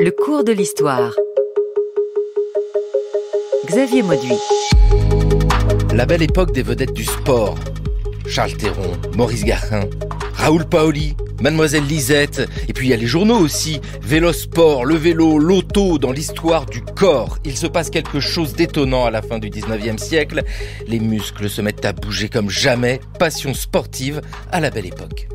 Le cours de l'histoire. Xavier Mauduit. La belle époque des vedettes du sport. Charles Théron, Maurice Garin, Raoul Paoli, Mademoiselle Lisette, et puis il y a les journaux aussi, Vélo-sport, le vélo, l'auto, dans l'histoire du corps. Il se passe quelque chose d'étonnant à la fin du 19e siècle. Les muscles se mettent à bouger comme jamais, passion sportive à la belle époque.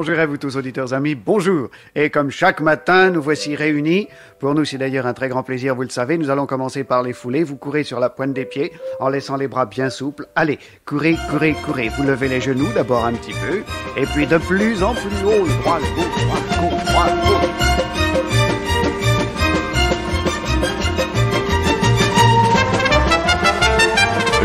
Bonjour à vous tous auditeurs amis, bonjour. Et comme chaque matin, nous voici réunis. Pour nous, c'est d'ailleurs un très grand plaisir, vous le savez. Nous allons commencer par les foulées. Vous courez sur la pointe des pieds en laissant les bras bien souples. Allez, courez, courez, courez. Vous levez les genoux d'abord un petit peu. Et puis de plus en plus haut, droit, gauche, gauche,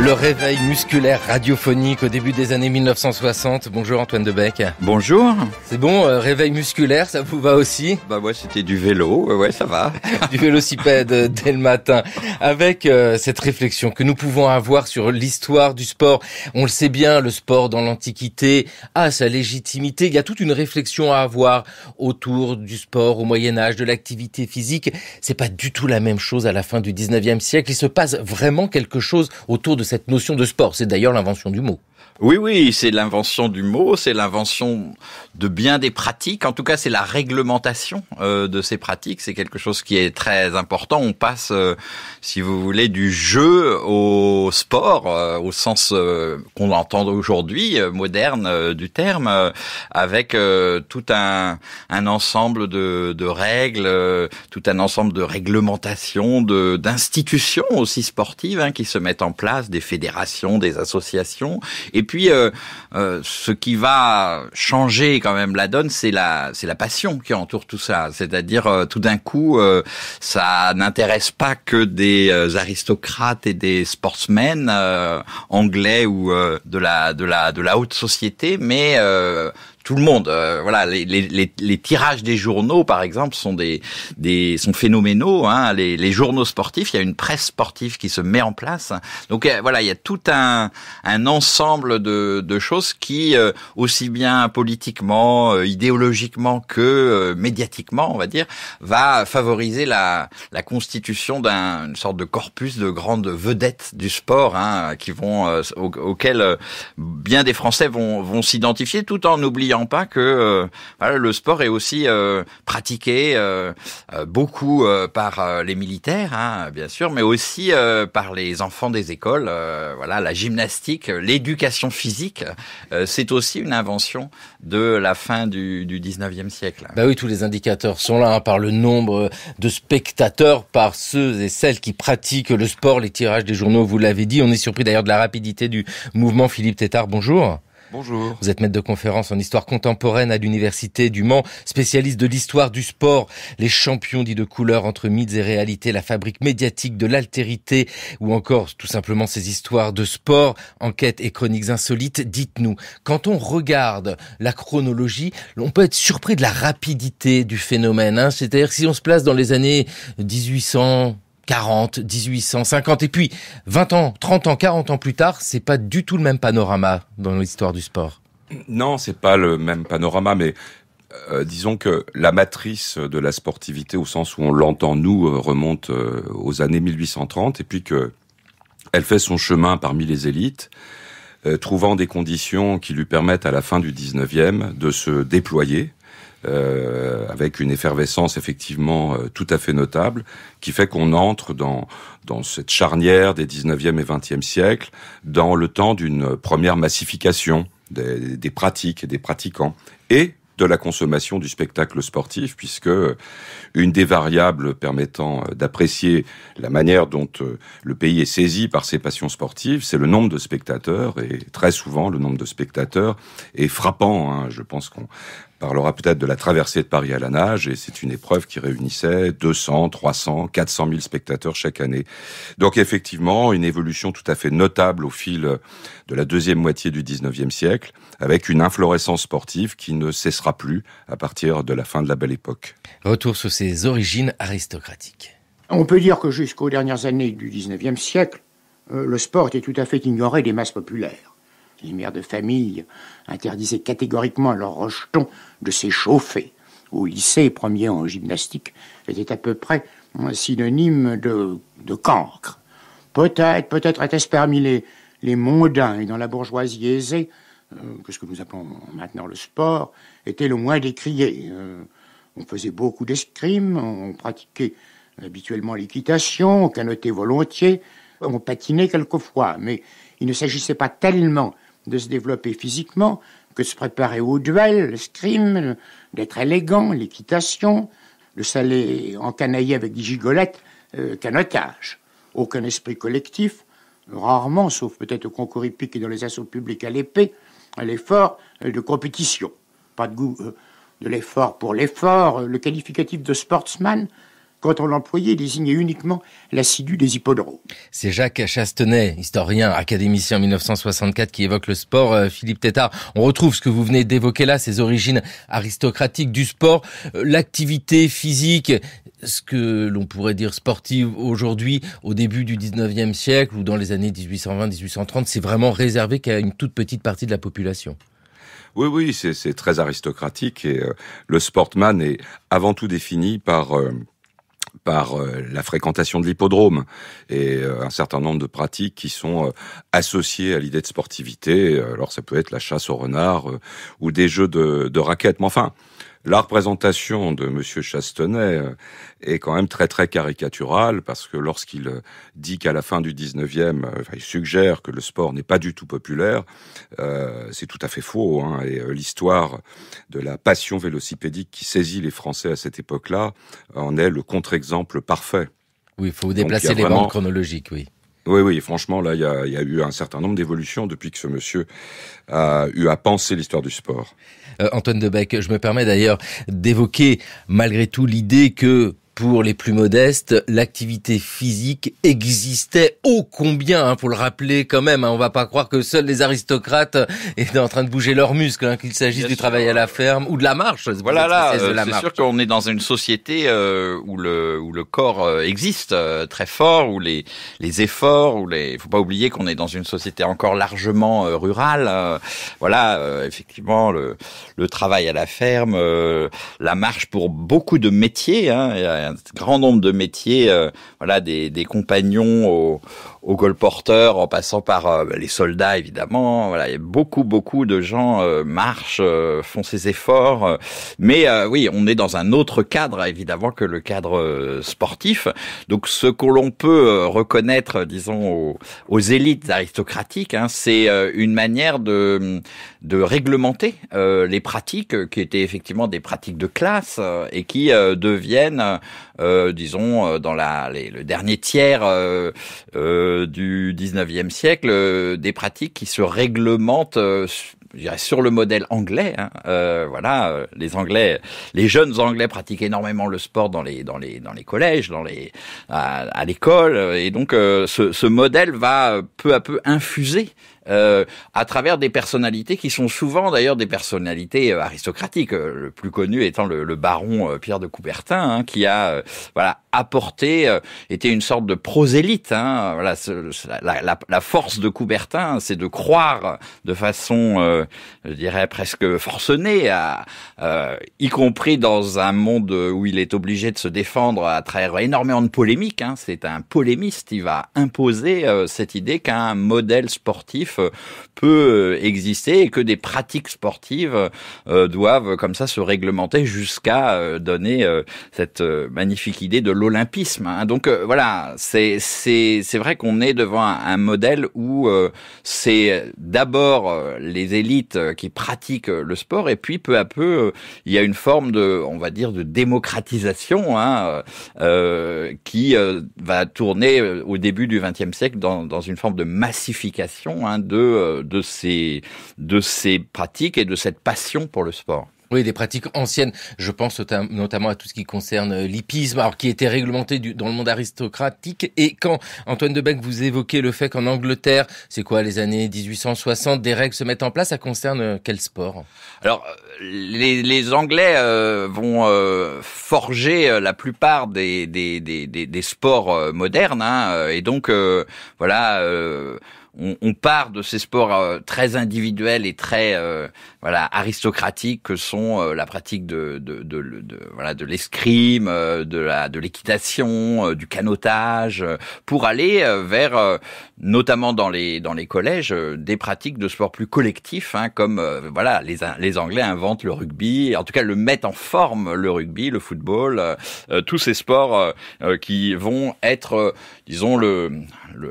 Le réveil musculaire radiophonique au début des années 1960. Bonjour Antoine Debec. Bonjour. C'est bon, euh, réveil musculaire, ça vous va aussi Bah moi c'était du vélo, ouais, ça va. du vélocipède euh, dès le matin. Avec euh, cette réflexion que nous pouvons avoir sur l'histoire du sport, on le sait bien, le sport dans l'Antiquité a sa légitimité. Il y a toute une réflexion à avoir autour du sport au Moyen Âge, de l'activité physique. C'est pas du tout la même chose à la fin du 19e siècle. Il se passe vraiment quelque chose autour de cette cette notion de sport. C'est d'ailleurs l'invention du mot. Oui, oui, c'est l'invention du mot, c'est l'invention de bien des pratiques. En tout cas, c'est la réglementation euh, de ces pratiques. C'est quelque chose qui est très important. On passe, euh, si vous voulez, du jeu au sport, euh, au sens qu'on entend aujourd'hui, moderne du terme, avec tout un, ensemble de, règles, tout un ensemble de réglementations, d'institutions aussi sportives hein, qui se mettent en place, des fédérations, des associations. Et et puis, euh, euh, ce qui va changer quand même la donne, c'est la, c'est la passion qui entoure tout ça. C'est-à-dire, euh, tout d'un coup, ça n'intéresse pas que des aristocrates et des sportsmen anglais ou de la, de la haute société, mais tout le monde. Euh, voilà, les, les, les, tirages des journaux, par exemple, sont des, des sont phénoménaux. Hein. Les, les, journaux sportifs, il y a une presse sportive qui se met en place. Donc euh, voilà, il y a tout un, un ensemble de, de choses qui, euh, aussi bien politiquement, idéologiquement que médiatiquement, on va dire, va favoriser la, la constitution d'une sorte de corpus de grandes vedettes du sport, hein, qui vont au, bien des Français vont, vont s'identifier, tout en oubliant pas que euh, le sport est aussi euh, pratiqué euh, beaucoup par les militaires, hein, bien sûr, mais aussi par les enfants des écoles. voilà, la gymnastique, l'éducation physique, c'est aussi une invention de la fin du, du 19e siècle. Bah oui, tous les indicateurs sont là, hein, par le nombre de spectateurs, par ceux et celles qui pratiquent le sport, les tirages des journaux, vous l'avez dit. On est surpris d'ailleurs de la rapidité du mouvement. Philippe Tétard, bonjour. Vous êtes maître de conférence en histoire contemporaine à l'Université du Mans, spécialiste de l'histoire du sport, les champions dits de couleur entre mythes et réalité, la fabrique médiatique de l'altérité ou encore tout simplement ces histoires de sport, enquêtes et chroniques insolites. Dites-nous, quand on regarde la chronologie, on peut être surpris de la rapidité du phénomène. Hein C'est-à-dire si on se place dans les années 1800, 40, 1850 et puis 20 ans, 30 ans, 40 ans plus tard, c'est pas du tout le même panorama dans l'histoire du sport. Non, c'est pas le même panorama, mais euh, disons que la matrice de la sportivité, au sens où on l'entend nous, euh, remonte euh, aux années 1830, et puis que elle fait son chemin parmi les élites, trouvant des conditions qui lui permettent à la fin du 19e de se déployer euh, avec une effervescence effectivement euh, tout à fait notable, qui fait qu'on entre dans, dans cette charnière des 19e et 20e siècles, dans le temps d'une première massification des, pratiques et des pratiquants, et de la consommation du spectacle sportif, puisque une des variables permettant euh, d'apprécier la manière dont le pays est saisi par ses passions sportives, c'est le nombre de spectateurs, et très souvent le nombre de spectateurs est frappant. Hein. Je pense qu'on parlera peut-être de la traversée de Paris à la nage, et c'est une épreuve qui réunissait 200, 300, 400 000 spectateurs chaque année. Donc effectivement, une évolution tout à fait notable au fil de la deuxième moitié du 19e siècle, avec une inflorescence sportive qui ne cessera plus à partir de la fin de la Belle Époque. Retour sur ses origines aristocratiques. On peut dire que jusqu'aux dernières années du 19e siècle, euh, le sport était tout à fait ignoré des masses populaires. Les mères de famille interdisait catégoriquement à leurs de s'échauffer. Au lycée, premier en gymnastique, était à peu près un synonyme de, cancre. Peut-être, peut-être était-ce parmi les, mondains et dans la bourgeoisie aisée, euh, que ce que nous appelons maintenant le sport, était le moins décrié. Euh, on faisait beaucoup d'escrime, on pratiquait habituellement l'équitation, on canotait volontiers, on patinait quelquefois, mais il ne s'agissait pas tellement de se développer physiquement, que de se préparer au duel, l'escrime, d'être élégant, l'équitation, de s'aller encanailler avec des gigolettes euh, canotage. Aucun esprit collectif, rarement, sauf peut-être au concours hippique et dans les assauts publics à l'épée, à l'effort euh, de compétition. Pas de goût euh, de l'effort pour l'effort. Le qualificatif de sportsman quand on l'employait, désignait uniquement l'assidu des hippodromes. C'est Jacques Chastenay, historien, académicien en 1964, qui évoque le sport. Euh, Philippe Tétard, on retrouve ce que vous venez d'évoquer là, ces origines aristocratiques du sport, euh, l'activité physique, ce que l'on pourrait dire sportive aujourd'hui, au début du 19e siècle ou dans les années 1820-1830, c'est vraiment réservé qu'à une toute petite partie de la population. Oui, oui, c'est très aristocratique et euh, le sportman est avant tout défini par par euh, la fréquentation de l'hippodrome et euh, un certain nombre de pratiques qui sont euh, associées à l'idée de sportivité. Alors ça peut être la chasse au renard ou des jeux de, de raquettes. Mais enfin, la représentation de M. Chastenet euh, est quand même très très caricaturale parce que lorsqu'il euh, dit qu'à la fin du 19e, euh, il suggère que le sport n'est pas du tout populaire, c'est tout à fait faux. Hein, et l'histoire de la passion vélocipédique qui saisit les Français à cette époque-là en est le contre-exemple parfait. Oui, il faut déplacer les bandes chronologiques, oui. Oui, oui, franchement, là, il y a, eu un certain nombre d'évolutions depuis que ce monsieur a eu à penser l'histoire du sport euh, Antoine Debec. Je me permets d'ailleurs d'évoquer malgré tout l'idée que pour les plus modestes, l'activité physique existait ô combien, hein, pour le rappeler quand même, hein, on va pas croire que seuls les aristocrates étaient en train de bouger leurs muscles, hein, qu'il s'agisse du travail à la ferme ou de la marche. Voilà, là, euh, c'est sûr qu'on est dans une société euh, où, le, où le corps euh, existe euh, très fort, où les, les efforts, où les, faut pas oublier qu'on est dans une société encore largement rurale. Hein. voilà, effectivement, le, le travail à la ferme, euh, la marche pour beaucoup de métiers. Hein, un grand nombre de métiers, euh, voilà, des, des compagnons au, aux colporteurs, en passant par euh, bah, les soldats évidemment. Voilà, beaucoup beaucoup de gens euh, marchent, euh, font ces efforts, mais oui, on est dans un autre cadre évidemment que le cadre sportif. Donc ce que l'on peut reconnaître, disons, aux, élites aristocratiques, hein, c'est une manière de de réglementer les pratiques qui étaient effectivement des pratiques de classe et qui deviennent euh, disons, euh, dans le dernier tiers euh, du 19e siècle, des pratiques qui se réglementent sur le modèle anglais, hein. voilà, les Anglais, les jeunes Anglais pratiquent énormément le sport dans les dans les dans les collèges, dans les à, l'école, et donc ce, modèle va peu à peu infuser euh, à travers des personnalités qui sont souvent d'ailleurs des personnalités euh, aristocratiques. Euh, le plus connu étant le, baron Pierre de Coubertin, hein, qui a voilà apporté, était une sorte de prosélyte. Hein, voilà, la, la, la, force de Coubertin, c'est de croire de façon, je dirais presque forcenée, à, y compris dans un monde où il est obligé de se défendre à travers énormément de polémiques. Hein, c'est un polémiste, il va imposer cette idée qu'un modèle sportif euh, peut euh, exister et que des pratiques sportives euh, doivent comme ça se réglementer jusqu'à donner cette magnifique idée de l'olympisme. Hein. Donc voilà, c'est c'est c'est vrai qu'on est devant un, modèle où c'est d'abord les élites qui pratiquent le sport et puis peu à peu il y a une forme de on va dire de démocratisation hein, qui va tourner au début du XXe siècle dans, dans une forme de massification hein, de, euh, de, ces, de ces pratiques et de cette passion pour le sport. Oui, des pratiques anciennes. Je pense notamment à tout ce qui concerne euh, l'hippisme, alors qui était réglementé dans le monde aristocratique. Et quand Antoine de Beck vous évoquez le fait qu'en Angleterre, c'est quoi les années 1860, des règles se mettent en place, ça concerne euh, quel sport Alors, les, Anglais vont forger la plupart des, des, des, des sports modernes, hein, et donc voilà on, part de ces sports euh, très individuels et très euh, voilà aristocratiques que sont euh, la pratique de, de, voilà de l'escrime, de la de l'équitation, du canotage, pour aller vers notamment dans les dans les collèges des pratiques de sports plus collectifs, hein, comme voilà les les Anglais inventent le rugby, en tout cas le mettent en forme le rugby, le football, tous ces sports qui vont être disons le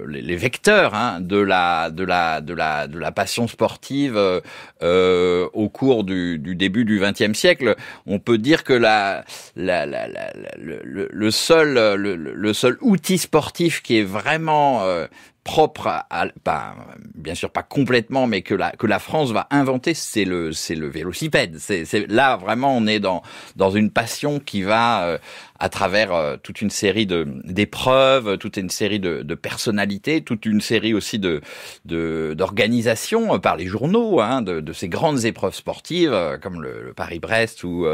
les vecteurs hein, de, la, de, la, de, la, de la passion sportive euh, euh, au cours du, du début du XXe siècle, on peut dire que la, la, la, le, le, seul, le, le, seul outil sportif qui est vraiment euh, propre à, bien sûr pas complètement mais que la que la France va inventer c'est le c'est le vélocipède c'est là vraiment on est dans dans une passion qui va euh, à travers euh, toute une série de d'épreuves, toute une série de, de, personnalités, toute une série aussi de d'organisations euh, par les journaux, hein, de, ces grandes épreuves sportives euh, comme le, Paris-Brest ou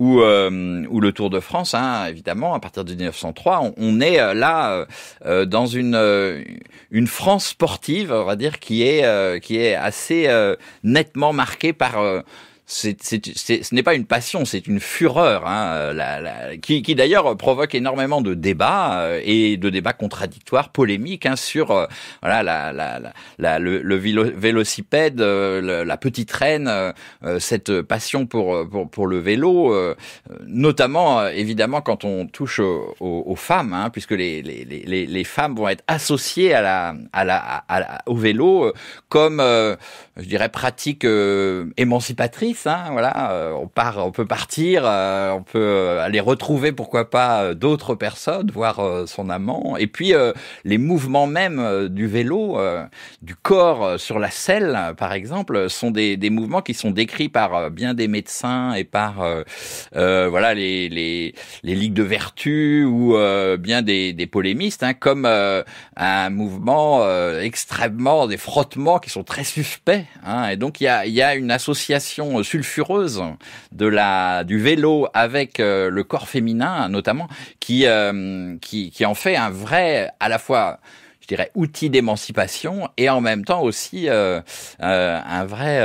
ou, ou le Tour de France, hein, évidemment. À partir de 1903, on, est là dans une une France sportive, on va dire, qui est qui est assez nettement marquée par c'est, ce n'est pas une passion, c'est une fureur, hein, euh, la, qui, qui d'ailleurs provoque énormément de débats euh, et de débats contradictoires, polémiques hein, sur euh, voilà la, la le, le, vélocipède, la petite reine, cette passion pour pour, pour le vélo, notamment évidemment quand on touche aux, aux, femmes, hein, puisque les, les, les, les, femmes vont être associées à la à la, au vélo comme je dirais pratique émancipatrice Hein, voilà, euh, on part, on peut partir, euh, on peut euh, aller retrouver pourquoi pas d'autres personnes, voir son amant. Et puis les mouvements même du vélo, du corps sur la selle, par exemple, sont des, des mouvements qui sont décrits par bien des médecins et par voilà les, les, les ligues de vertu ou bien des, des polémistes, hein, comme un mouvement extrêmement des frottements qui sont très suspects. Hein. et donc il y a, y a une association sulfureuse de la du vélo avec euh, le corps féminin notamment euh, qui, qui en fait un vrai à la fois je dirais, outil d'émancipation et en même temps aussi euh, un vrai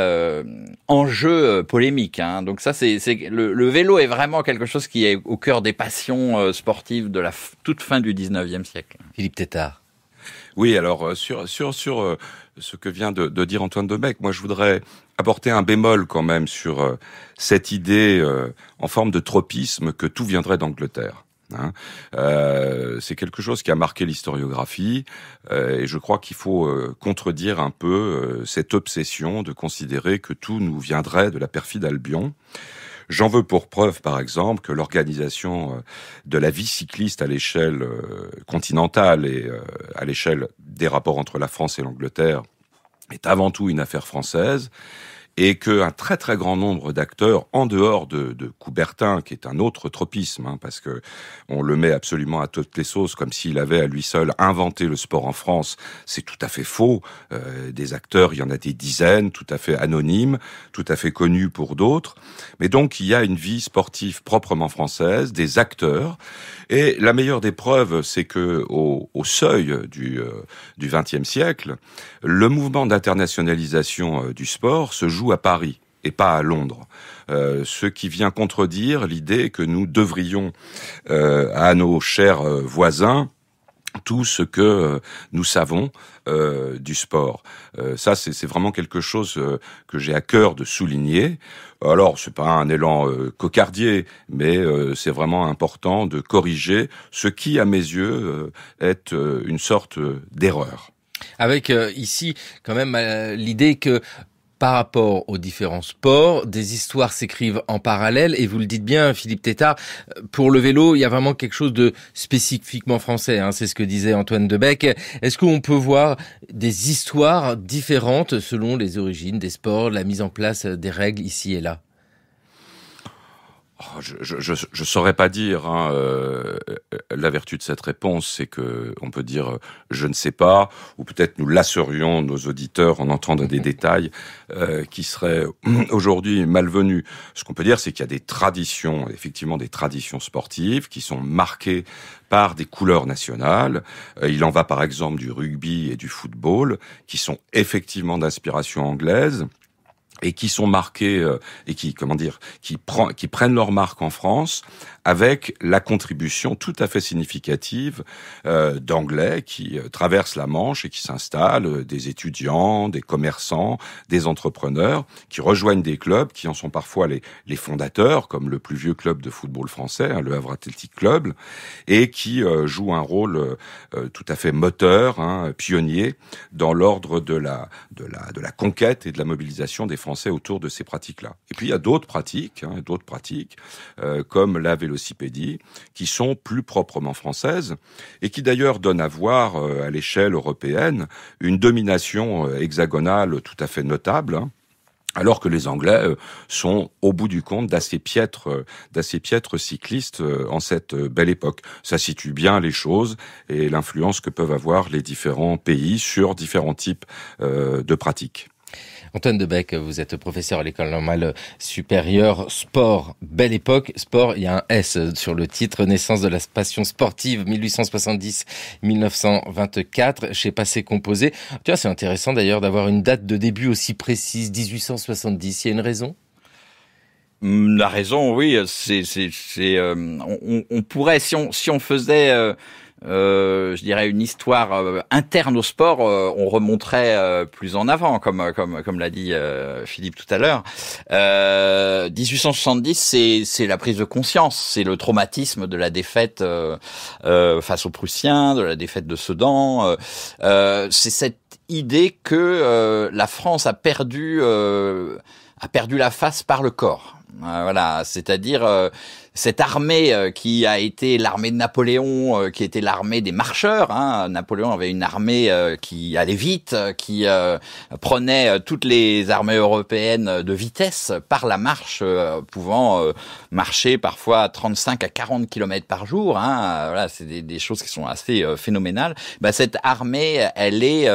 enjeu polémique. Hein. Donc ça, c'est le, le, vélo est vraiment quelque chose qui est au cœur des passions sportives de la toute fin du 19e siècle. Philippe Tétard. Oui, alors euh, sur sur sur euh, ce que vient de, dire Antoine Domecq, moi je voudrais apporter un bémol quand même sur euh, cette idée en forme de tropisme que tout viendrait d'Angleterre. Hein. c'est quelque chose qui a marqué l'historiographie et je crois qu'il faut contredire un peu cette obsession de considérer que tout nous viendrait de la perfide Albion. J'en veux pour preuve, par exemple, que l'organisation euh, de la vie cycliste à l'échelle euh, continentale et euh, à l'échelle des rapports entre la France et l'Angleterre est avant tout une affaire française et qu'un très très grand nombre d'acteurs, en dehors de, de, Coubertin, qui est un autre tropisme, hein, parce que on le met absolument à toutes les sauces, comme s'il avait à lui seul inventé le sport en France, c'est tout à fait faux. Euh, des acteurs, il y en a des dizaines, tout à fait anonymes, tout à fait connus pour d'autres. Mais donc il y a une vie sportive proprement française, des acteurs, et la meilleure des preuves, c'est que au, au seuil du euh, XXe euh, siècle, le mouvement d'internationalisation euh, du sport se joue à Paris et pas à Londres. Euh, ce qui vient contredire l'idée que nous devrions euh, à nos chers euh, voisins tout ce que nous savons du sport. ça, c'est vraiment quelque chose que j'ai à cœur de souligner. Alors, c'est pas un élan cocardier, mais c'est vraiment important de corriger ce qui, à mes yeux, est une sorte d'erreur avec ici quand même l'idée que par rapport aux différents sports. Des histoires s'écrivent en parallèle et vous le dites bien, Philippe Tétard, euh, pour le vélo, il y a vraiment quelque chose de spécifiquement français. Hein, c'est ce que disait Antoine Debec. Est-ce qu'on peut voir des histoires différentes selon les origines des sports, la mise en place des règles ici et là Oh, je ne saurais pas dire. Hein, euh, euh, la vertu de cette réponse, c'est que on peut dire euh, je ne sais pas, ou peut-être nous lasserions nos auditeurs en entendant des détails qui seraient aujourd'hui malvenus. Ce qu'on peut dire, c'est qu'il y a des traditions, effectivement des traditions sportives qui sont marquées par des couleurs nationales. il en va par exemple du rugby et du football, qui sont effectivement d'inspiration anglaise et qui sont marqués euh, et qui comment dire qui, prend, qui prennent leur marque en France avec la contribution tout à fait significative euh, d'anglais qui euh, traversent la Manche et qui s'installent des étudiants, des commerçants, des entrepreneurs qui rejoignent des clubs qui en sont parfois les, les fondateurs comme le plus vieux club de football français, hein, le Havre Athletic Club et qui euh, joue un rôle tout à fait moteur, hein, pionnier dans l'ordre de la de la de la conquête et de la mobilisation des Français autour de ces pratiques-là. Et puis il y a d'autres pratiques, hein, d'autres pratiques euh, comme la vélocipédie, qui sont plus proprement françaises et qui d'ailleurs donnent à voir euh, à l'échelle européenne une domination euh, hexagonale tout à fait notable. Hein, alors que les Anglais sont au bout du compte d'assez piètres, d'assez piètres cyclistes en cette belle époque. Ça situe bien les choses et l'influence que peuvent avoir les différents pays sur différents types de pratiques. Antoine Debec, vous êtes professeur à l'école normale supérieure sport. Belle époque, sport, il y a un S sur le titre, naissance de la passion sportive 1870-1924 chez Passé Composé. Tu vois, c'est intéressant d'ailleurs d'avoir une date de début aussi précise, 1870. Il y a une raison hum, la raison, oui, c'est, c'est, euh, on, on, pourrait si on si on faisait euh, euh, je dirais une histoire euh, interne au sport, euh, on remonterait plus en avant, comme comme comme l'a dit Philippe tout à l'heure. 1870, c'est c'est la prise de conscience, c'est le traumatisme de la défaite face aux Prussiens, de la défaite de Sedan. c'est cette idée que la France a perdu a perdu la face par le corps. voilà, c'est-à-dire cette armée euh, qui a été l'armée de Napoléon, euh, qui était l'armée des marcheurs. Hein. Napoléon avait une armée euh, qui allait vite, qui prenait toutes les armées européennes de vitesse par la marche, pouvant marcher parfois 35 à 40 kilomètres par jour. Hein. Voilà, c'est des, choses qui sont assez phénoménales. Bah, cette armée, elle est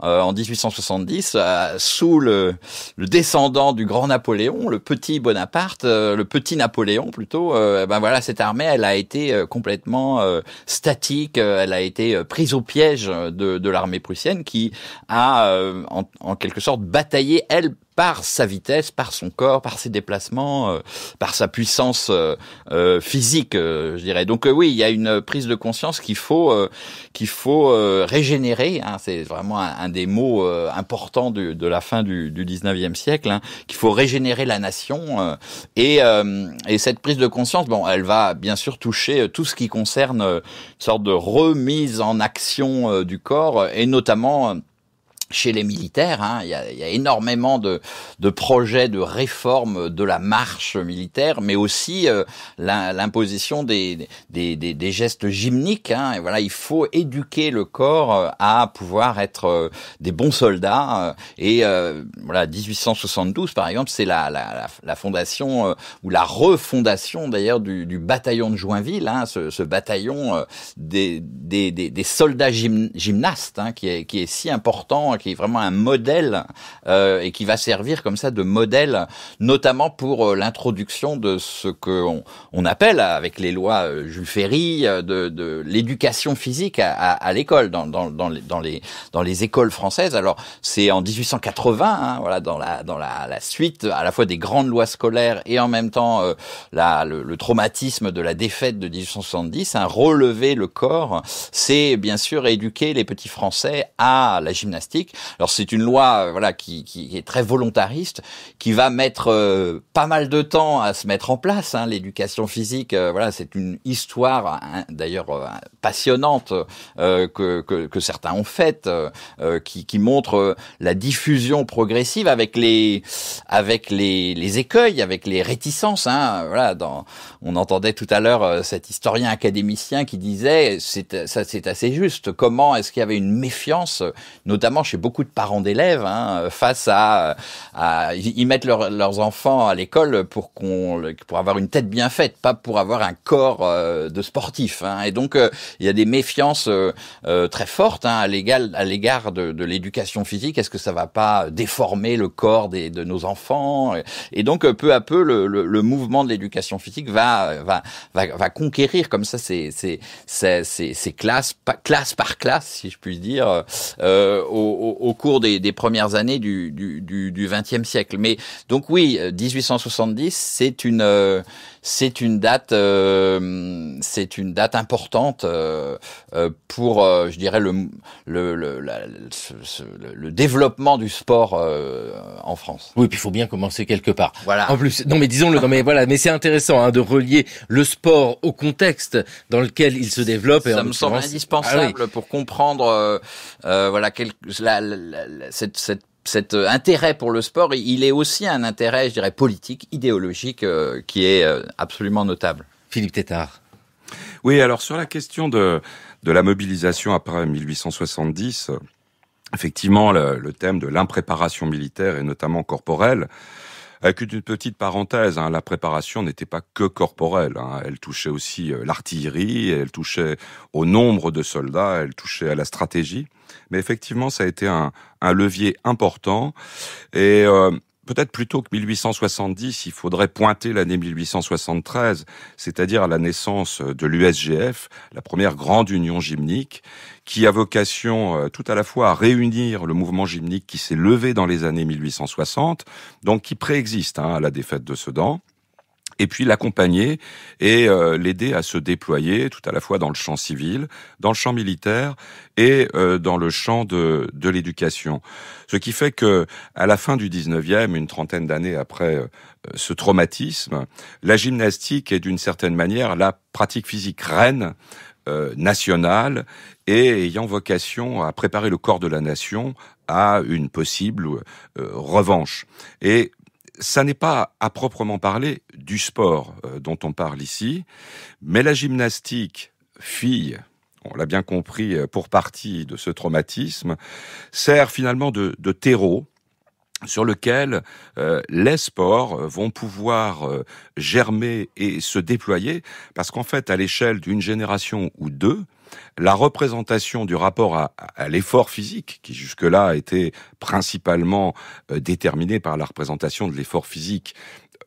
en 1870 sous le descendant du grand Napoléon, le petit Bonaparte, le petit Napoléon plutôt, euh, ben voilà, cette armée, elle a été euh, complètement euh, statique, elle a été prise au piège de, l'armée prussienne qui a en, en, quelque sorte bataillé elle par sa vitesse, par son corps, par ses déplacements, euh, par sa puissance euh, euh, physique, je dirais. Donc oui, il y a une prise de conscience qu'il faut qu'il faut régénérer. Hein, c'est vraiment un, des mots importants de la fin du, du 19e siècle, hein, qu'il faut régénérer la nation. et, et cette prise de conscience, bon, elle va bien sûr toucher tout ce qui concerne une sorte de remise en action du corps, et notamment chez les militaires. Hein, il, y a, il, y a, énormément de, de, projets de réforme de la marche militaire, mais aussi euh, l'imposition des, des, des, des, gestes gymniques. Hein, et voilà, il faut éduquer le corps euh, à pouvoir être euh, des bons soldats. Et voilà, 1872 par exemple, c'est la, la, la, fondation ou la refondation d'ailleurs du, du, bataillon de Joinville, hein, ce, ce, bataillon des, soldats gymnastes hein, qui est, qui est si important qui est vraiment un modèle euh, et qui va servir comme ça de modèle, notamment pour euh, l'introduction de ce que on appelle, avec les lois euh, Jules Ferry, euh, de, de l'éducation physique à, à, l'école, dans, dans, dans, les, dans, les, dans les écoles françaises. Alors, c'est en 1880, hein, voilà, dans, la, dans la, la, suite à la fois des grandes lois scolaires et en même temps la, le, traumatisme de la défaite de 1870, relever le corps, c'est bien sûr éduquer les petits Français à la gymnastique alors c'est une loi euh, voilà qui, qui, est très volontariste, qui va mettre euh, pas mal de temps à se mettre en place. Hein. L'éducation physique, euh, voilà, c'est une histoire hein, d'ailleurs passionnante que, que, que, certains ont faite, qui, qui, montre la diffusion progressive avec les avec les, les écueils, avec les réticences. Hein. Voilà, dans, on entendait tout à l'heure cet historien académicien qui disait, c'est ça, c'est assez juste. Comment est-ce qu'il y avait une méfiance, notamment chez chez beaucoup de parents d'élèves hein, face à, à, ils mettent leurs enfants à l'école pour qu'on pour avoir une tête bien faite, pas pour avoir un corps euh, de sportif. Hein. Et donc euh, il y a des méfiances euh, très fortes hein, à l'égal à l'égard de, l'éducation physique. Est-ce que ça va pas déformer le corps de nos enfants Et donc peu à peu le, mouvement de l'éducation physique va va conquérir comme ça ces classes classe par classe si je puis dire euh, au, au, cours des, premières années du XXe du, du, siècle. Mais donc oui, 1870, euh, c'est une euh, c'est une date, euh, c'est une date importante euh, euh, pour, je dirais, le le, le, le, développement du sport en France. Oui, puis il faut bien commencer quelque part. Voilà. En plus, non mais disons-le, non mais voilà, mais c'est intéressant hein, de relier le sport au contexte dans lequel il se développe. Et Ça me semble indispensable ah pour comprendre, voilà, cette, cette cet euh, intérêt pour le sport, il est aussi un intérêt, je dirais, politique, idéologique, euh, qui est euh, absolument notable. Philippe Tétard. Oui, alors sur la question de, la mobilisation après 1870, effectivement, le, le thème de l'impréparation militaire et notamment corporelle, avec euh, une petite parenthèse, hein, la préparation n'était pas que corporelle. Hein. Elle touchait aussi euh, l'artillerie, elle touchait au nombre de soldats, elle touchait à la stratégie. Mais effectivement, ça a été un, levier important. Et euh, peut-être plutôt que 1870, il faudrait pointer l'année 1873, c'est-à-dire la naissance de l'USGF, la première grande union gymnique, qui a vocation euh, tout à la fois à réunir le mouvement gymnique qui s'est levé dans les années 1860, donc qui préexiste hein, à la défaite de Sedan, et puis l'accompagner et euh, l'aider à se déployer tout à la fois dans le champ civil, dans le champ militaire et euh, dans le champ de, de l'éducation. Ce qui fait que à la fin du 19e, une trentaine d'années après euh, ce traumatisme, la gymnastique est d'une certaine manière la pratique physique reine nationale et ayant vocation à préparer le corps de la nation à une possible revanche. Et ça n'est pas à proprement parler du sport euh, dont on parle ici, mais la gymnastique fille, on l'a bien compris euh, pour partie de ce traumatisme, sert finalement de, terreau sur lequel euh, les sports vont pouvoir germer et se déployer, parce qu'en fait, à l'échelle d'une génération ou deux, la représentation du rapport à, l'effort physique, qui jusque-là été principalement euh, déterminée par la représentation de l'effort physique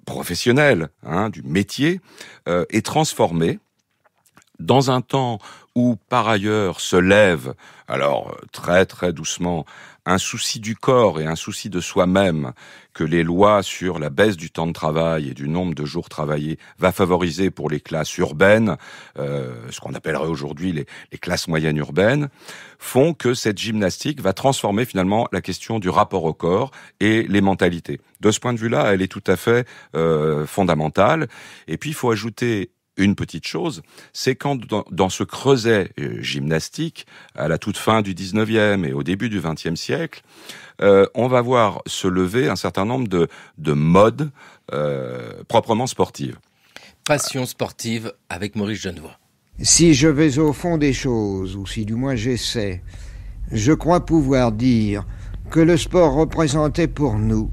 professionnel, hein, du métier, euh, est transformée dans un temps où par ailleurs se lève, alors euh, très très doucement, un souci du corps et un souci de soi-même que les lois sur la baisse du temps de travail et du nombre de jours travaillés va favoriser pour les classes urbaines, euh, ce qu'on appellerait aujourd'hui les, classes moyennes urbaines, font que cette gymnastique va transformer finalement la question du rapport au corps et les mentalités. De ce point de vue-là, elle est tout à fait euh, fondamentale. Et puis il faut ajouter une petite chose, c'est quand dans, ce creuset euh, gymnastique, à la toute fin du 19e et au début du 20e siècle, euh, on va voir se lever un certain nombre de, modes euh, proprement sportives. Passion sportive avec Maurice Genevois. Si je vais au fond des choses, ou si du moins j'essaie, je crois pouvoir dire que le sport représentait pour nous,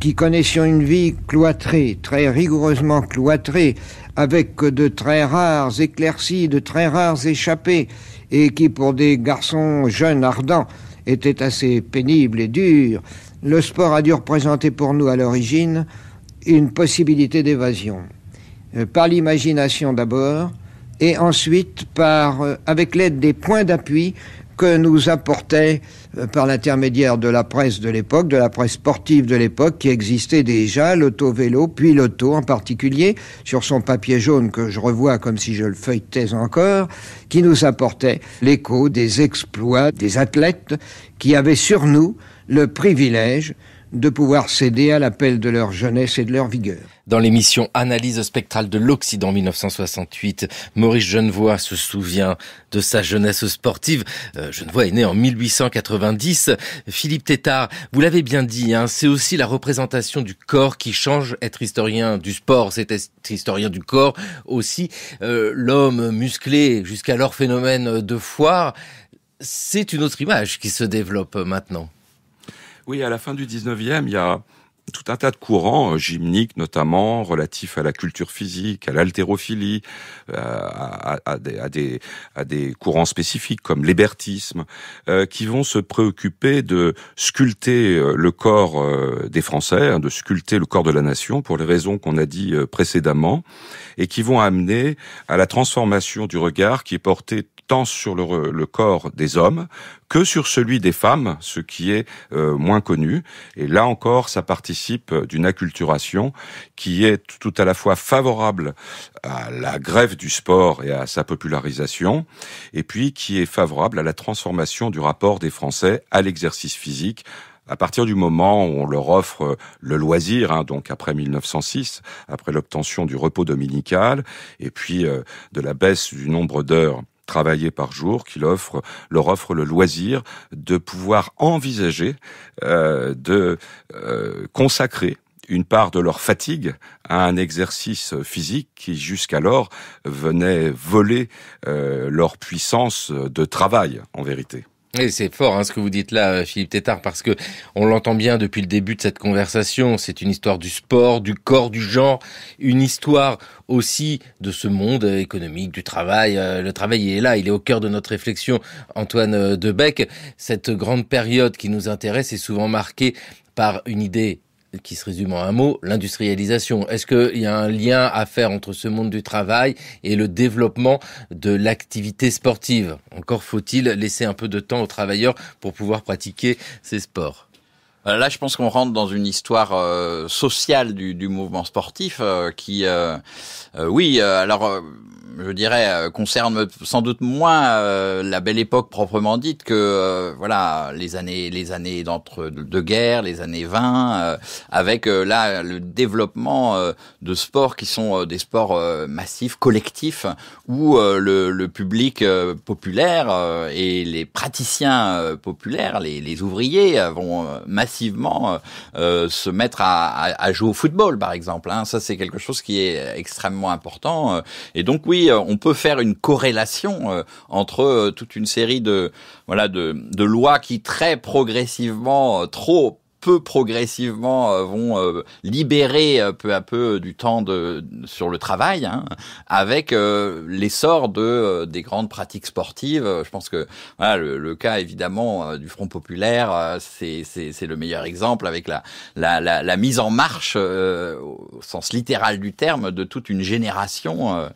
qui connaissions une vie cloîtrée, très rigoureusement cloîtrée, avec de très rares éclaircies, de très rares échappées, et qui pour des garçons jeunes ardents étaient assez pénibles et durs, le sport a dû représenter pour nous à l'origine une possibilité d'évasion. Euh, par l'imagination d'abord, et ensuite par, euh, avec l'aide des points d'appui que nous apportait, euh, par l'intermédiaire de la presse de l'époque, de la presse sportive de l'époque, qui existait déjà, l'auto-vélo, puis l'auto en particulier, sur son papier jaune que je revois comme si je le feuilletais encore, qui nous apportait l'écho des exploits des athlètes qui avaient sur nous le privilège de pouvoir céder à l'appel de leur jeunesse et de leur vigueur. Dans l'émission Analyse spectrale de l'Occident 1968, Maurice Genevoix se souvient de sa jeunesse sportive. Euh, Genevoix Genevois est né en 1890. Philippe Tétard, vous l'avez bien dit, hein, c'est aussi la représentation du corps qui change. Être historien du sport, c'est être historien du corps aussi. Euh, l'homme musclé, jusqu'alors phénomène de foire, c'est une autre image qui se développe maintenant. Oui, à la fin du 19e, il y a tout un tas de courants, euh, gymniques notamment, relatifs à la culture physique, à l'haltérophilie, euh, à, des, courants spécifiques comme l'hébertisme, euh, qui vont se préoccuper de sculpter le corps des Français, hein, de sculpter le corps de la nation pour les raisons qu'on a dit précédemment, et qui vont amener à la transformation du regard qui est porté sur le, corps des hommes que sur celui des femmes, ce qui est euh, moins connu. Et là encore, ça participe d'une acculturation qui est tout à la fois favorable à la grève du sport et à sa popularisation, et puis qui est favorable à la transformation du rapport des Français à l'exercice physique, à partir du moment où on leur offre le loisir, hein, donc après 1906, après l'obtention du repos dominical, et puis euh, de la baisse du nombre d'heures travailler par jour, qui offre, leur offre le loisir de pouvoir envisager euh, de euh, consacrer une part de leur fatigue à un exercice physique qui jusqu'alors venait voler euh, leur puissance de travail en vérité. Et c'est fort hein, ce que vous dites là, euh, Philippe Tétard, parce que on l'entend bien depuis le début de cette conversation. C'est une histoire du sport, du corps, du genre, une histoire aussi de ce monde euh, économique, du travail. Euh, le travail est là, il est au cœur de notre réflexion. Antoine Debec, cette grande période qui nous intéresse est souvent marquée par une idée qui se résume en un mot, l'industrialisation. Est-ce qu'il y a un lien à faire entre ce monde du travail et le développement de l'activité sportive Encore faut-il laisser un peu de temps aux travailleurs pour pouvoir pratiquer ces sports. Euh, là, je pense qu'on rentre dans une histoire euh, sociale du, du, mouvement sportif euh, qui, oui, alors je dirais concerne sans doute moins la belle époque proprement dite que voilà les années les années d'entre deux guerres, les années 20, avec là le développement de sports qui sont des sports massifs, collectifs, où le, public populaire et les praticiens populaires, les, les ouvriers vont massivement massivement euh, euh, se mettre à, jouer au football, par exemple. Hein. Ça, c'est quelque chose qui est extrêmement important. Euh. Et donc, oui, on peut faire une corrélation entre toute une série de voilà de, de lois qui très progressivement, trop peu progressivement euh, vont euh, libérer euh, peu à peu du temps de, sur le travail, hein, avec l'essor de des grandes pratiques sportives. Je pense que voilà, le, cas évidemment du Front populaire, c'est le meilleur exemple avec la, la, la, la mise en marche au sens littéral du terme de toute une génération.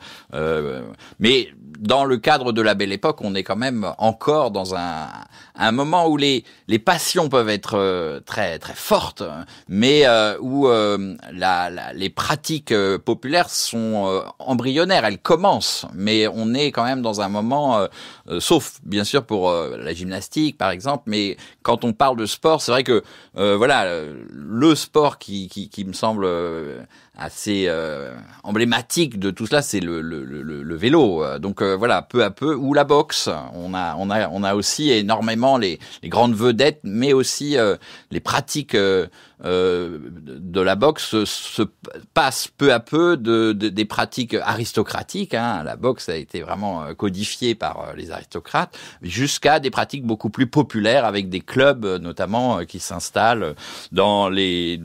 mais dans le cadre de la belle époque, on est quand même encore dans un, un moment où les, les passions peuvent être euh, très très fortes, mais euh, où euh, la, la, les pratiques populaires sont embryonnaires, elles commencent, mais on est quand même dans un moment, sauf bien sûr pour la gymnastique par exemple, mais quand on parle de sport, c'est vrai que voilà le sport qui, qui, qui me semble assez euh, emblématique de tout cela, c'est le, le, le, vélo. Donc euh, voilà, peu à peu, ou la boxe. On a, on a, on a aussi énormément les, les grandes vedettes, mais aussi euh, les pratiques euh, de la boxe se, passe peu à peu des pratiques aristocratiques. Hein. La boxe a été vraiment euh, codifiée par euh, les aristocrates jusqu'à des pratiques beaucoup plus populaires avec des clubs notamment qui s'installent dans les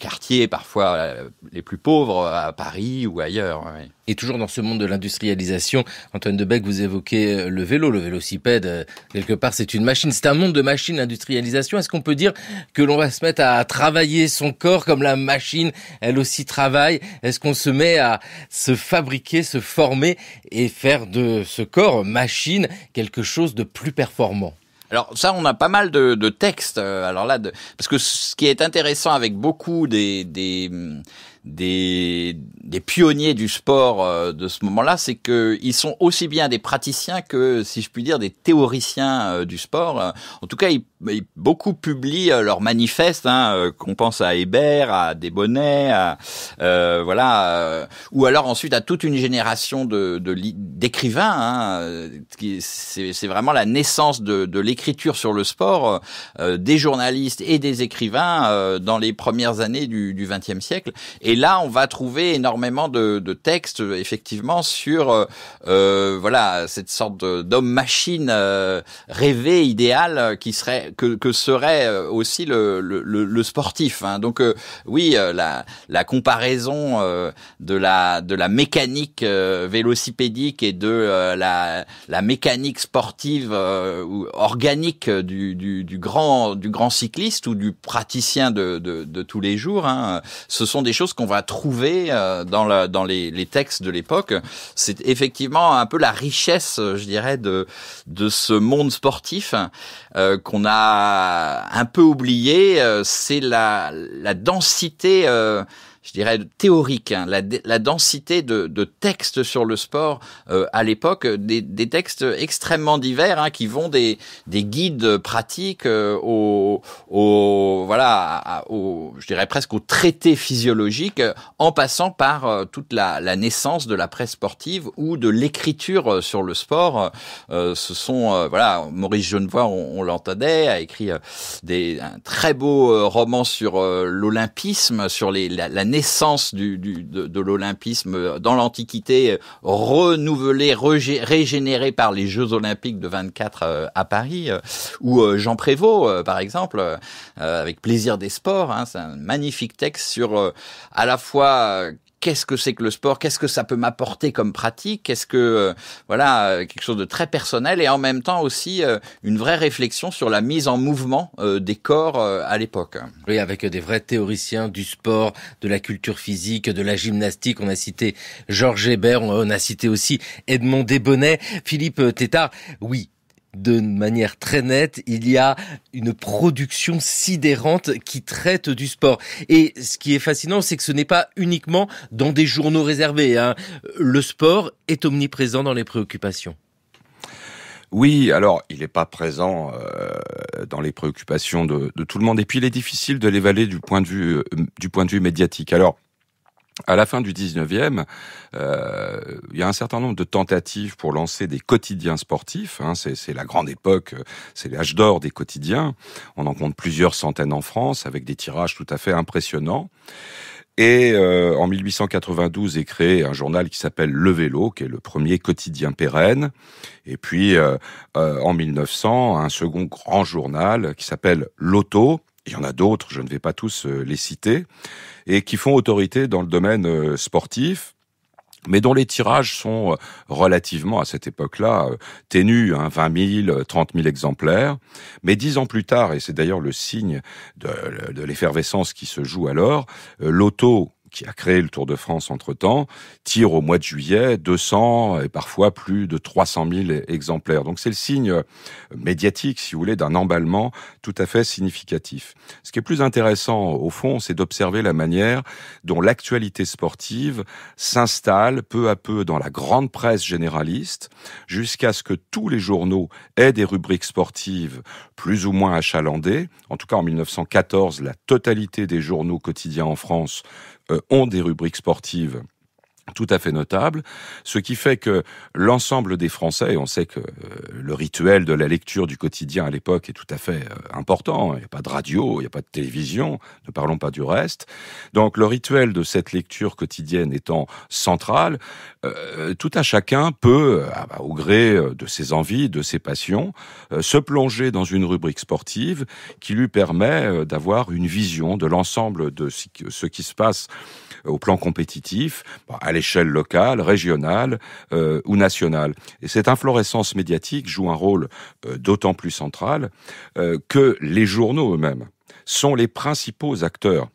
quartiers parfois les plus pauvres à Paris ou ailleurs. Et toujours dans ce monde de l'industrialisation, Antoine de bec vous évoquez le vélo, le vélocipède. Quelque part, c'est une machine, c'est un monde de machines l'industrialisation Est-ce qu'on peut dire que l'on va se mettre à travailler travailler son corps comme la machine, elle aussi travaille Est-ce qu'on se met à se fabriquer, se former et faire de ce corps machine quelque chose de plus performant alors ça, on a pas mal de, textes. Euh, alors là, de, parce que ce qui est intéressant avec beaucoup des, des mm, des, des, pionniers du sport euh, de ce moment-là, c'est qu'ils sont aussi bien des praticiens que, si je puis dire, des théoriciens euh, du sport. En tout cas, ils beaucoup publient euh, leurs manifestes, hein, euh, qu'on pense à Hébert, à Desbonnets, à, euh, voilà, euh, ou alors ensuite à toute une génération de d'écrivains. Hein, c'est vraiment la naissance de, de l'écriture sur le sport des journalistes et des écrivains dans les premières années du XXe siècle. Et là, on va trouver énormément de, de textes, effectivement, sur voilà cette sorte d'homme-machine rêvé, idéal, qui serait que, que serait euh, aussi le, le, le sportif. Hein. Donc euh, oui, euh, la, la, comparaison de, la, de la mécanique vélocipédique et de la, la mécanique sportive ou organique du, du, du, grand, du grand cycliste ou du praticien de, de, de tous les jours, hein, ce sont des choses qu'on va trouver dans, la, dans les, les textes de l'époque. C'est effectivement un peu la richesse, je dirais, de, de ce monde sportif qu'on a un peu oublié, euh, c'est la, la densité euh, je dirais, théorique, hein. la, densité de, textes sur le sport euh, à l'époque, euh, des, textes extrêmement divers hein, qui vont des, guides pratiques euh, au, voilà, je dirais presque au traité physiologique, en passant par toute la, naissance de la presse sportive ou de l'écriture sur le sport. ce sont voilà, Maurice Genevoix, on, l'entendait, a écrit des, un très beau roman sur l'olympisme, sur la naissance du, de, l'Olympisme dans l'Antiquité, renouvelée, régénéré par les Jeux Olympiques de 24 euh, à Paris, euh, où euh, Jean Prévost, par exemple, avec Plaisir des Sports, hein, c'est un magnifique texte sur à la fois qu'est-ce que c'est que le sport, qu'est-ce que ça peut m'apporter comme pratique, qu'est-ce que euh, voilà euh, quelque chose de très personnel et en même temps aussi euh, une vraie réflexion sur la mise en mouvement des corps à l'époque. Oui, avec des vrais théoriciens du sport, de la culture physique, de la gymnastique. On a cité Georges Hébert, on a cité aussi Edmond Desbonnets, Philippe Tétard. Oui, de manière très nette, il y a une production sidérante qui traite du sport. Et ce qui est fascinant, c'est que ce n'est pas uniquement dans des journaux réservés. Hein. Le sport est omniprésent dans les préoccupations. Oui, alors il n'est pas présent euh, dans les préoccupations de, tout le monde. Et puis il est difficile de l'évaluer du point de vue euh, du point de vue médiatique. Alors à la fin du 19e, euh, il y a un certain nombre de tentatives pour lancer des quotidiens sportifs. Hein. c'est la grande époque, euh, c'est l'âge d'or des quotidiens. On en compte plusieurs centaines en France, avec des tirages tout à fait impressionnants. Et euh, en 1892 est créé un journal qui s'appelle Le Vélo, qui est le premier quotidien pérenne. Et puis en 1900, un second grand journal qui s'appelle L'Auto, il y en a d'autres, je ne vais pas tous euh, les citer, et qui font autorité dans le domaine euh, sportif, mais dont les tirages sont euh, relativement, à cette époque-là, ténus, hein, 20 000, 30 000 exemplaires. Mais dix ans plus tard, et c'est d'ailleurs le signe de, de l'effervescence qui se joue alors, l'auto qui a créé le Tour de France entre-temps, tire au mois de juillet 200 et parfois plus de 300 000 exemplaires. Donc c'est le signe euh, médiatique, si vous voulez, d'un emballement tout à fait significatif. Ce qui est plus intéressant, au fond, c'est d'observer la manière dont l'actualité sportive s'installe peu à peu dans la grande presse généraliste, jusqu'à ce que tous les journaux aient des rubriques sportives plus ou moins achalandées. En tout cas, en 1914, la totalité des journaux quotidiens en France euh, ont des rubriques sportives tout à fait notable, ce qui fait que l'ensemble des Français, on sait que euh, le rituel de la lecture du quotidien à l'époque est tout à fait euh, important, il n'y a pas de radio, il n'y a pas de télévision, ne parlons pas du reste, donc le rituel de cette lecture quotidienne étant central, euh, tout à chacun peut, au gré de ses envies, de ses passions, se plonger dans une rubrique sportive qui lui permet d'avoir une vision de l'ensemble de ce qui se passe au plan compétitif, bah, à l'échelle locale, régionale euh, ou nationale. Et cette inflorescence médiatique joue un rôle euh, d'autant plus central euh, que les journaux eux-mêmes sont les principaux acteurs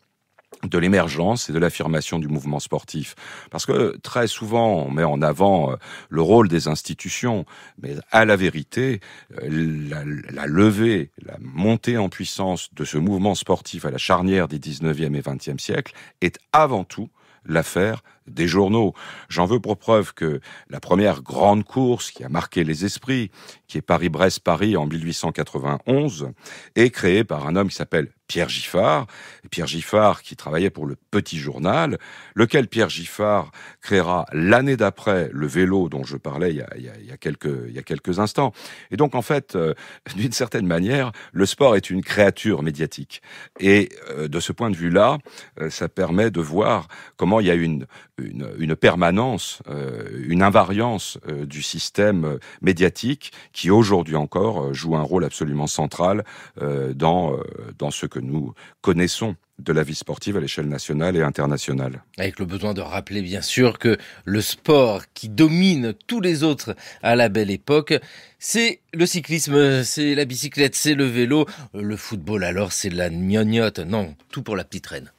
de l'émergence et de l'affirmation du mouvement sportif. Parce que euh, très souvent, on met en avant euh, le rôle des institutions, mais à la vérité, euh, la, levée, la montée en puissance de ce mouvement sportif à la charnière des 19e et 20e siècles est avant tout l'affaire des journaux. J'en veux pour preuve que la première grande course qui a marqué les esprits, qui est Paris-Brest-Paris en 1891, est créée par un homme qui s'appelle Pierre Giffard. Pierre Giffard qui travaillait pour le Petit Journal, lequel Pierre Giffard créera l'année d'après le vélo dont je parlais il y a, quelques, instants. Et donc en fait, euh, d'une certaine manière, le sport est une créature médiatique. Et euh, de ce point de vue-là, euh, ça permet de voir comment il y a une, une, permanence, euh, une invariance euh, du système euh, médiatique qui aujourd'hui encore joue un rôle absolument central dans, dans ce que nous connaissons de la vie sportive à l'échelle nationale et internationale. Avec le besoin de rappeler bien sûr que le sport qui domine tous les autres à la belle époque, c'est le cyclisme, c'est la bicyclette, c'est le vélo, le football alors c'est la gnognotte, non, tout pour la petite reine.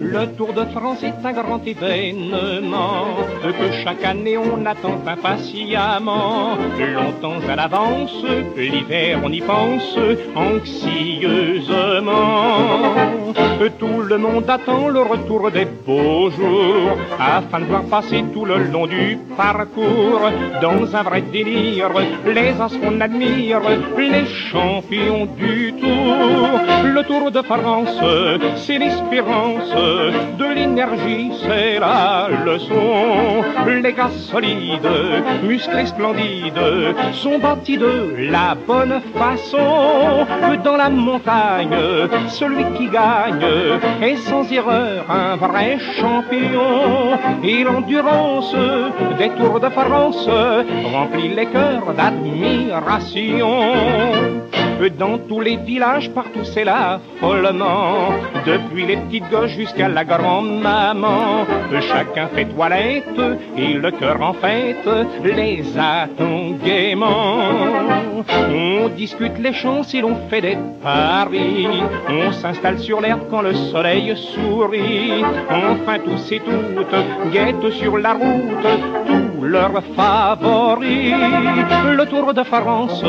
Le Tour de France est un grand événement que chaque année on attend impatiemment. Longtemps à l'avance, l'hiver on y pense anxieusement. Tout le monde attend le retour des beaux jours afin de voir passer tout le long du parcours dans un vrai délire les as qu'on admire, les champions du tour. Le Tour de France, c'est l'espérance, de l'énergie, c'est la leçon. Les gars solides, musclés splendides, sont bâtis de la bonne façon. Dans la montagne, celui qui gagne et sans erreur un vrai champion. Et l'endurance des Tours de France remplit les cœurs d'admiration dans tous les villages, partout c'est l'affolement Depuis les petites gosses jusqu'à la grand-maman, chacun fait toilette et le cœur en fête les attend gaiement. On discute les chances et l'on fait des paris. On s'installe sur l'herbe quand le soleil sourit. Enfin tous et toutes guettent sur la route tous leurs favoris. Le tour de France,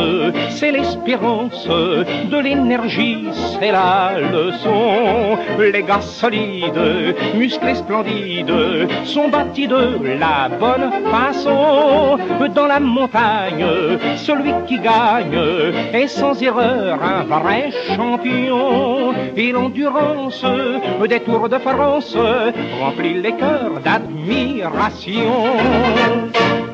c'est l'espérance de l'énergie, c'est la leçon. Les gars solides, musclés splendides, sont bâtis de la bonne façon. Dans la montagne, celui qui gagne est sans erreur un vrai champion. Et l'endurance des Tours de France remplit les cœurs d'admiration.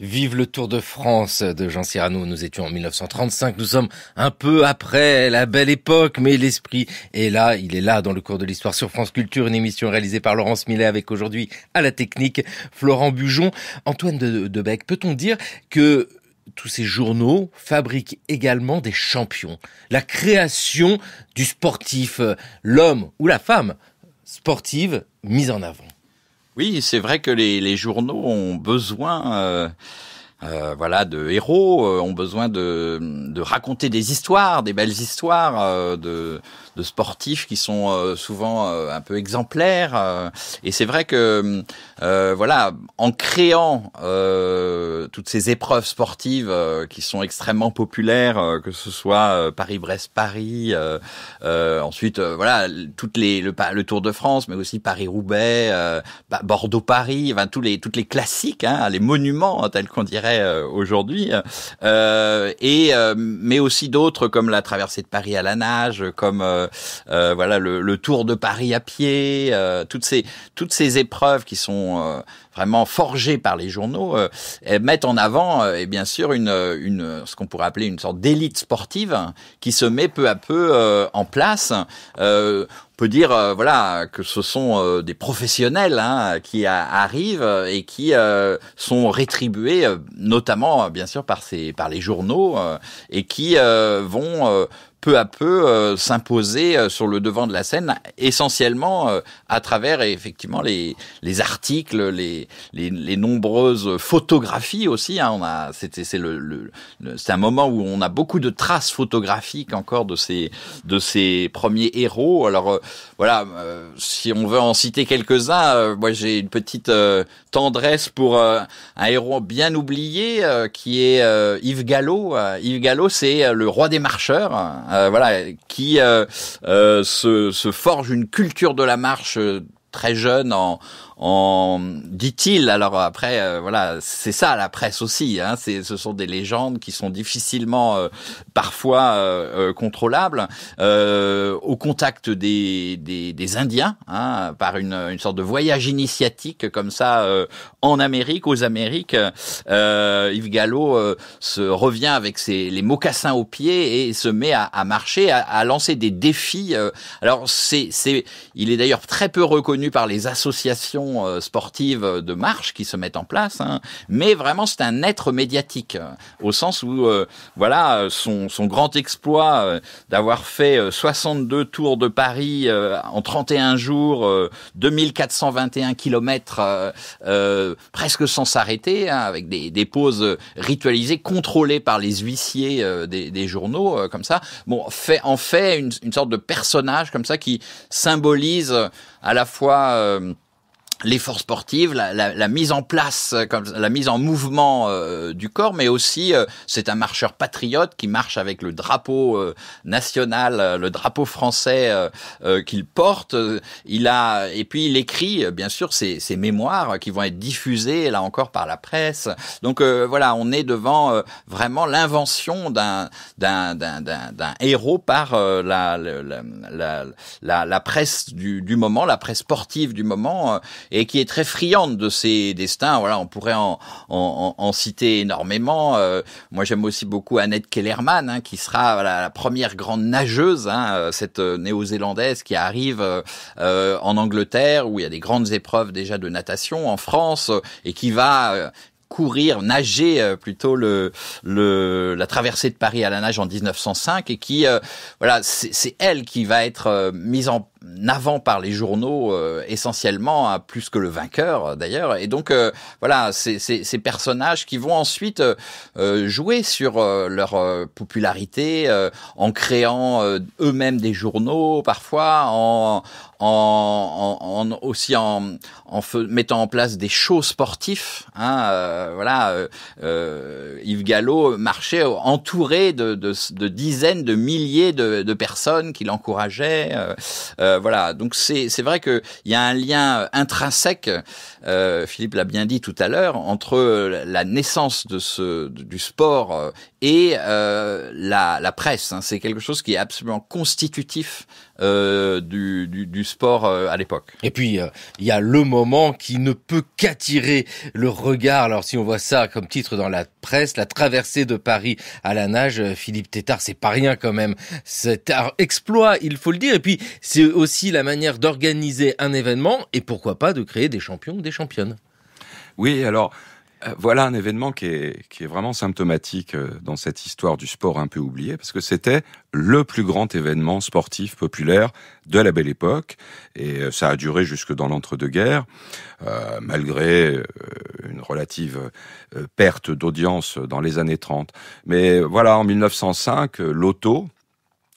Vive le Tour de France de Jean Cyrano. Nous étions en 1935. Nous sommes un peu après la belle époque, mais l'esprit est là. Il est là dans le cours de l'histoire sur France Culture, une émission réalisée par Laurence Millet avec aujourd'hui à la technique Florent Bujon, Antoine de, Peut-on dire que tous ces journaux fabriquent également des champions. La création du sportif, l'homme ou la femme sportive mise en avant. Oui, c'est vrai que les, journaux ont besoin. Euh, euh, voilà, de héros euh, ont besoin de, de raconter des histoires, des belles histoires, de, de sportifs qui sont euh, souvent euh, un peu exemplaires. Euh. et c'est vrai que, voilà, en créant toutes ces épreuves sportives qui sont extrêmement populaires, que ce soit Paris-Brest-Paris, ensuite, voilà, toutes les, le, le, Tour de France, mais aussi Paris-Roubaix, bah, Bordeaux-Paris, enfin, tous les, toutes les classiques, hein, les monuments, hein, tels qu'on dirait aujourd'hui. et mais aussi d'autres comme la traversée de Paris à la nage, comme euh, euh, voilà le, Tour de Paris à pied, euh, toutes ces toutes ces épreuves qui sont vraiment forgées par les journaux mettent en avant et bien sûr une une ce qu'on pourrait appeler une sorte d'élite sportive qui se met peu à peu en place. On peut dire voilà que ce sont des professionnels hein, qui arrivent et qui sont rétribués notamment bien sûr par ces par les journaux et qui vont peu à peu euh, s'imposer euh, sur le devant de la scène, essentiellement euh, à travers effectivement les, les articles, les, les, les, nombreuses photographies aussi. Hein. on a c'était c'est le, c'est un moment où on a beaucoup de traces photographiques encore de ces de ces premiers héros. Alors voilà, si on veut en citer quelques-uns, moi j'ai une petite tendresse pour un héros bien oublié qui est Yves Gallo. Yves Gallo, c'est le roi des marcheurs. Euh, voilà, qui euh, euh, se, forge une culture de la marche très jeune en, en dit-il. Alors après, euh, voilà, c'est ça la presse aussi. Hein, c'est, ce sont des légendes qui sont difficilement, euh, parfois, euh, contrôlables. au contact des, des, des Indiens, hein, par une, une, sorte de voyage initiatique comme ça en Amérique, aux Amériques, Yves Gallo se revient avec ses, les mocassins aux pieds et se met à, à marcher, à, à, lancer des défis. alors c'est, c'est, il est d'ailleurs très peu reconnu par les associations euh, sportive de marche qui se met en place, hein. mais vraiment c'est un être médiatique, euh, au sens où euh, voilà son, grand exploit d'avoir fait 62 tours de Paris en 31 jours, 2421 kilomètres presque sans s'arrêter, hein, avec des, pauses ritualisées, contrôlées par les huissiers des, journaux, comme ça, bon, fait, en fait une, sorte de personnage comme ça qui symbolise à la fois l'effort sportif, la, la, la, mise en place, euh, comme la mise en mouvement euh, du corps, mais aussi euh, c'est un marcheur patriote qui marche avec le drapeau national, le drapeau français qu'il porte. Il a et puis il écrit bien sûr ses, ses, mémoires qui vont être diffusées là encore par la presse. Donc voilà, on est devant vraiment l'invention d'un d'un d'un héros par la, la, la, la presse du, du moment, la presse sportive du moment et qui est très friande de ses destins. Voilà, on pourrait en, en, en citer énormément. Euh, moi, j'aime aussi beaucoup Annette Kellerman, hein, qui sera la première grande nageuse, hein, euh, cette euh, néo-zélandaise qui arrive en Angleterre, où il y a des grandes épreuves déjà de natation, en France, et qui va courir, nager plutôt le, le, la traversée de Paris à la nage en 1905 et qui voilà c'est elle qui va être mise en avant par les journaux euh, essentiellement, à plus que le vainqueur euh, d'ailleurs. Et donc euh, voilà, ces, ces, personnages qui vont ensuite jouer sur leur popularité en créant eux-mêmes des journaux parfois, en, en, aussi en, mettant en place des shows sportifs. Hein, voilà, Yves Gallo marchait entouré de, de, dizaines, de milliers de, personnes qui l'encourageaient. Euh, voilà, donc c'est vrai qu'il y a un lien euh, intrinsèque, euh, Philippe l'a bien dit tout à l'heure, entre la naissance de ce, du sport et la, presse. Hein. C'est quelque chose qui est absolument constitutif euh, du, sport euh, à l'époque. Et puis, euh, il y a le moment qui ne peut qu'attirer le regard. Alors, si on voit ça comme titre dans la presse, la traversée de Paris à la nage, Philippe Tétard, c'est pas rien quand même. C'est un exploit, il faut le dire. Et puis, c'est aussi la manière d'organiser un événement et pourquoi pas de créer des champions ou des championnes. Oui, alors... Euh, voilà un événement qui est, qui est vraiment symptomatique euh, dans cette histoire du sport un peu oublié, parce que c'était le plus grand événement sportif populaire de la belle époque, et euh, ça a duré jusque dans l'entre-deux-guerres, malgré une relative perte d'audience dans les années 30. Mais voilà, en 1905, l'auto,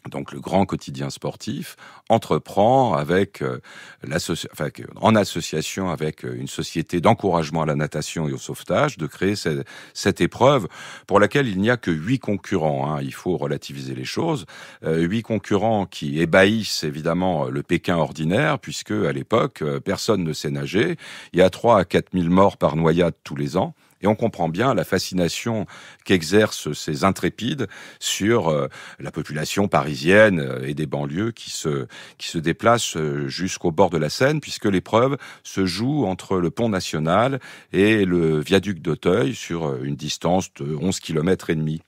donc le grand quotidien sportif, entreprend avec euh, euh, en association avec euh, une société d'encouragement à la natation et au sauvetage de créer cette, épreuve pour laquelle il n'y a que huit concurrents. Hein. Il faut relativiser les choses. Huit concurrents qui ébahissent évidemment le Pékin ordinaire puisque à l'époque personne ne sait nager. Il y a trois à quatre mille morts par noyade tous les ans on comprend bien la fascination qu'exercent ces intrépides sur euh, la population parisienne euh, et des banlieues qui se, qui se déplacent euh, jusqu'au bord de la Seine, puisque l'épreuve se joue entre le pont national et le viaduc d'Auteuil sur une distance de 11 km et demi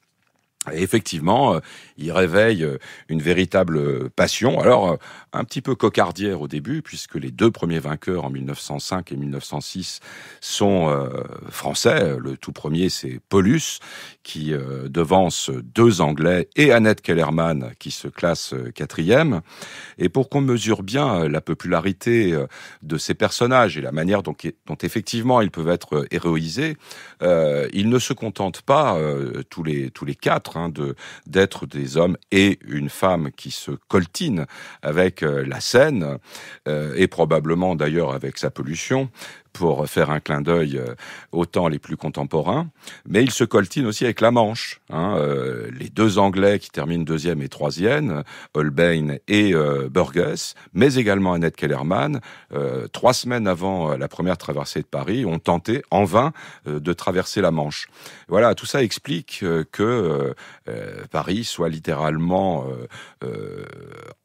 effectivement, euh, il réveille euh, une véritable passion. Alors, euh, un petit peu cocardière au début, puisque les deux premiers vainqueurs en 1905 et 1906 sont français. Le tout premier, c'est Paulus, qui devance deux Anglais et Annette Kellerman, qui se classe quatrième. Et pour qu'on mesure bien la popularité de ces personnages et la manière dont, effectivement ils peuvent être héroïsés, ils ne se contentent pas tous les quatre de d'être des hommes et une femme qui se coltine avec euh, la scène euh, et probablement d'ailleurs avec sa pollution pour faire un clin d'œil euh, aux temps les plus contemporains, mais il se coltine aussi avec la Manche. Hein, euh, les deux Anglais qui terminent deuxième et troisième, Holbein et euh, Burgess, mais également Annette Kellerman, trois semaines avant la première traversée de Paris, ont tenté en vain de traverser la Manche. Voilà, tout ça explique que Paris soit littéralement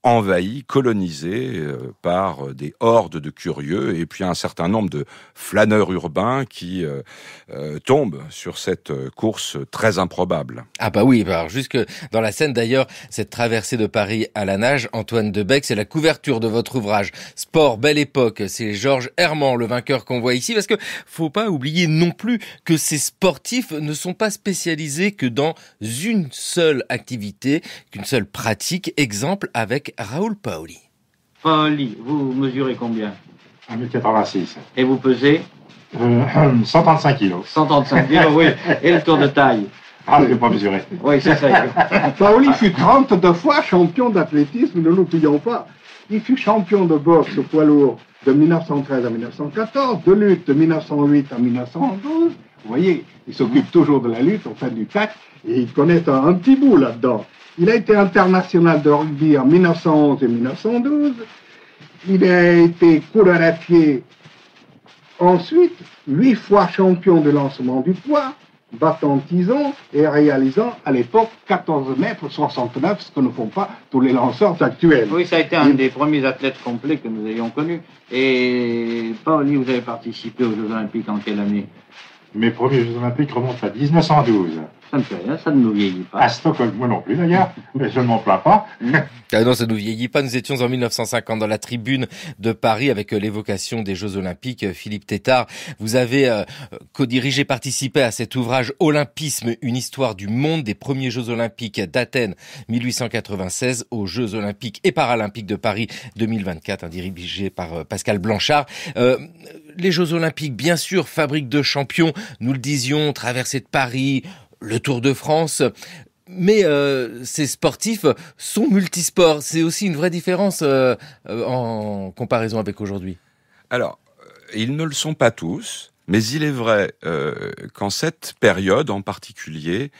envahi, colonisé par des hordes de curieux et puis un certain nombre de, flâneur urbain qui euh, euh, tombe sur cette euh, course très improbable. Ah bah oui, bah alors jusque dans la scène d'ailleurs, cette traversée de Paris à la nage, Antoine Debec, c'est la couverture de votre ouvrage. Sport, belle époque, c'est Georges Herman, le vainqueur qu'on voit ici, parce que faut pas oublier non plus que ces sportifs ne sont pas spécialisés que dans une seule activité, qu'une seule pratique. Exemple avec Raoul Paoli. Paoli, vous mesurez combien 1 Et vous pesez 135 kg. 135 kg, oui. Et le tour de taille ah, je n'ai pas mesuré. Oui, c'est ça. Paoli fut 32 fois champion d'athlétisme, ne l'oublions pas. Il fut champion de boxe au poids lourd de 1913 à 1914, de lutte de 1908 à 1912. Vous voyez, il s'occupe toujours de la lutte, en fait du tac, et il connaît un petit bout là-dedans. Il a été international de rugby en 1911 et 1912. Il a été pied, ensuite huit fois champion de lancement du poids, battant Tison et réalisant à l'époque 14 mètres 69, ce que ne font pas tous les lanceurs actuels. Oui, ça a été un des premiers athlètes complets que nous ayons connus. Et Paoli, vous avez participé aux Jeux Olympiques en quelle année Mes premiers Jeux Olympiques remontent à 1912. Hein, ça ne nous vieillit pas. À Stockholm, moi non plus d'ailleurs, mais je ne m'en plains pas. Mm. Ah non, ça ne nous vieillit pas. Nous étions en 1950 dans la tribune de Paris avec euh, l'évocation des Jeux Olympiques. Euh, Philippe Tétard, vous avez codirigé euh, co-dirigé, participé à cet ouvrage Olympisme, une histoire du monde des premiers Jeux Olympiques d'Athènes 1896 aux Jeux Olympiques et Paralympiques de Paris 2024, hein, dirigé par Pascal Blanchard. les Jeux Olympiques, bien sûr, fabrique de champions, nous le disions, traversée de Paris, le Tour de France. Mais euh, ces sportifs sont multisports. C'est aussi une vraie différence euh, euh, en comparaison avec aujourd'hui. Alors, ils ne le sont pas tous. Mais il est vrai qu'en cette période en particulier,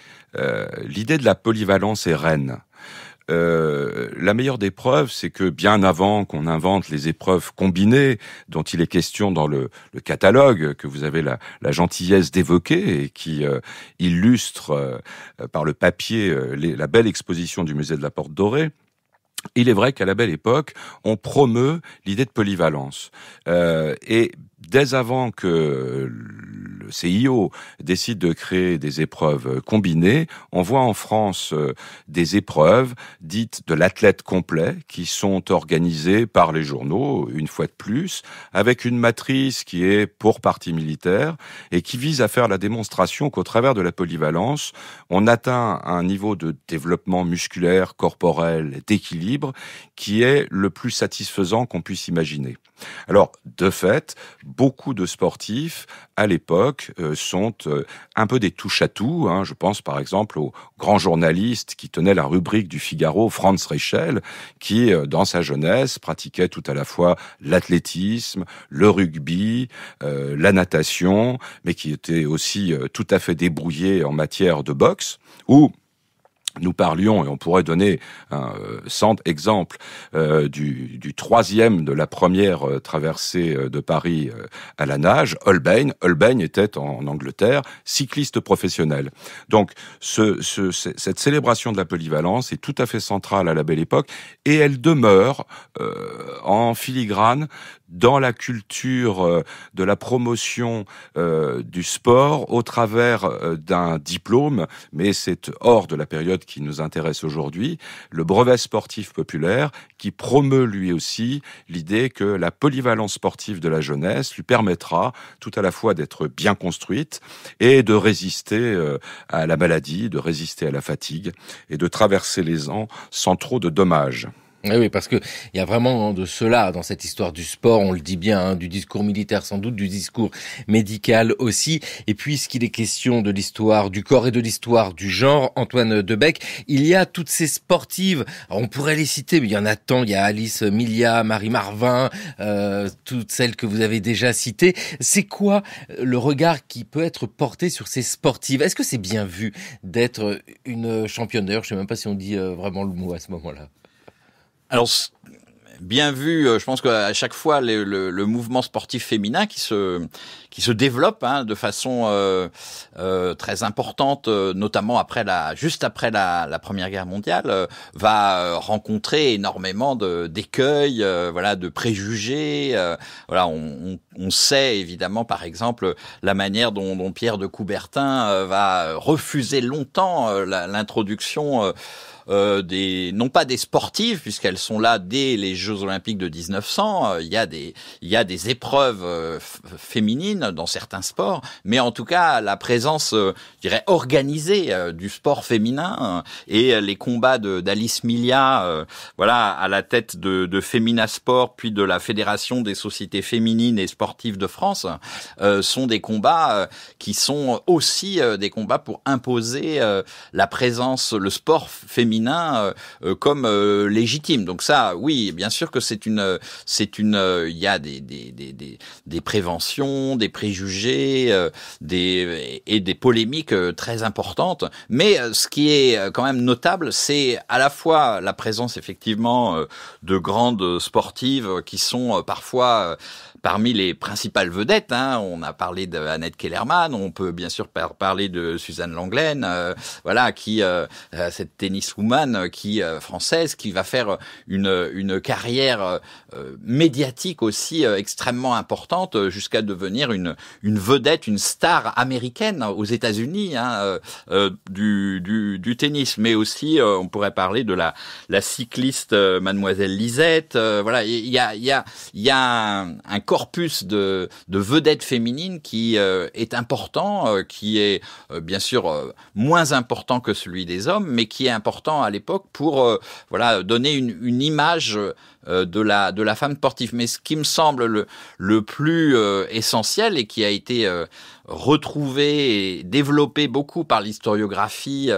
l'idée de la polyvalence est reine. Euh, la meilleure des preuves, c'est que bien avant qu'on invente les épreuves combinées dont il est question dans le, catalogue que vous avez la, gentillesse d'évoquer et qui euh, illustre euh, par le papier la belle exposition du musée de la Porte Dorée, il est vrai qu'à la belle époque, on promeut l'idée de polyvalence. et dès avant que le CIO décide de créer des épreuves combinées, on voit en France euh, des épreuves dites de l'athlète complet qui sont organisées par les journaux, une fois de plus, avec une matrice qui est pour partie militaire et qui vise à faire la démonstration qu'au travers de la polyvalence, on atteint un niveau de développement musculaire, corporel, d'équilibre qui est le plus satisfaisant qu'on puisse imaginer. Alors, de fait, beaucoup de sportifs à l'époque euh, sont euh, un peu des touches à tout. Hein. Je pense par exemple au grand journaliste qui tenait la rubrique du Figaro, Franz Reichel, qui euh, dans sa jeunesse pratiquait tout à la fois l'athlétisme, le rugby, la natation, mais qui était aussi tout à fait débrouillé en matière de boxe. Ou nous parlions, et on pourrait donner un, exemple euh, exemple euh, du, troisième de la première euh, traversée de Paris à la nage, Holbein. Holbein était en, Angleterre cycliste professionnel. Donc cette célébration de la polyvalence est tout à fait centrale à la belle époque, et elle demeure en filigrane dans la culture de la promotion du sport au travers d'un diplôme, mais c'est hors de la période qui nous intéresse aujourd'hui, le brevet sportif populaire, qui promeut lui aussi l'idée que la polyvalence sportive de la jeunesse lui permettra tout à la fois d'être bien construite et de résister euh, à la maladie, de résister à la fatigue et de traverser les ans sans trop de dommages. Eh oui, parce que il y a vraiment de cela dans cette histoire du sport, on le dit bien, hein, du discours militaire sans doute, du discours médical aussi. Et puisqu'il est question de l'histoire du corps et de l'histoire du genre, Antoine Debec, il y a toutes ces sportives, on pourrait les citer, mais il y en a tant, il y a Alice Milia, Marie Marvin, euh, toutes celles que vous avez déjà citées. C'est quoi le regard qui peut être porté sur ces sportives Est-ce que c'est bien vu d'être une championne D'ailleurs, je sais même pas si on dit euh, vraiment le mot à ce moment-là. Alors, bien vu. Euh, je pense qu'à chaque fois, le, le, le, mouvement sportif féminin qui se qui se développe hein, de façon euh, euh très importante, euh, notamment après la juste après la, la Première Guerre mondiale, va rencontrer énormément d'écueils, voilà, de préjugés. voilà, on, on, on, sait évidemment, par exemple, la manière dont, dont Pierre de Coubertin va refuser longtemps l'introduction euh, des, non pas des sportives, puisqu'elles sont là dès les Jeux Olympiques de 1900. Euh, il y a des, il y des épreuves euh, féminines dans certains sports, mais en tout cas, la présence, je dirais, organisée du sport féminin et les combats de d'Alice Milia, voilà, à la tête de, de Sport, puis de la Fédération des sociétés féminines et sportives de France, sont des combats qui sont aussi des combats pour imposer la présence, le sport féminin euh, euh, comme euh, légitime. Donc ça, oui, bien sûr que c'est une, c'est une, il y a des des, des, des, des, préventions, des préjugés, des et des polémiques très importantes. Mais ce qui est quand même notable, c'est à la fois la présence effectivement de grandes sportives qui sont parfois parmi les principales vedettes. Hein, on a parlé d'Annette Kellerman, on peut bien sûr parler de Suzanne Lenglen, euh, voilà, qui euh, euh, cette tenniswoman qui française, qui va faire une une carrière médiatique aussi extrêmement importante jusqu'à devenir une une vedette, une star américaine aux États-Unis hein, du, du, tennis, mais aussi on pourrait parler de la la cycliste mademoiselle Lisette. voilà, il y a il y a un corpus de, vedettes féminines qui euh, est important, euh, qui est euh, bien sûr moins important que celui des hommes, mais qui est important à l'époque pour voilà donner une image euh, de la de la femme sportive. Mais ce qui me semble le le plus euh, essentiel et qui a été euh, retrouvé et développé beaucoup par l'historiographie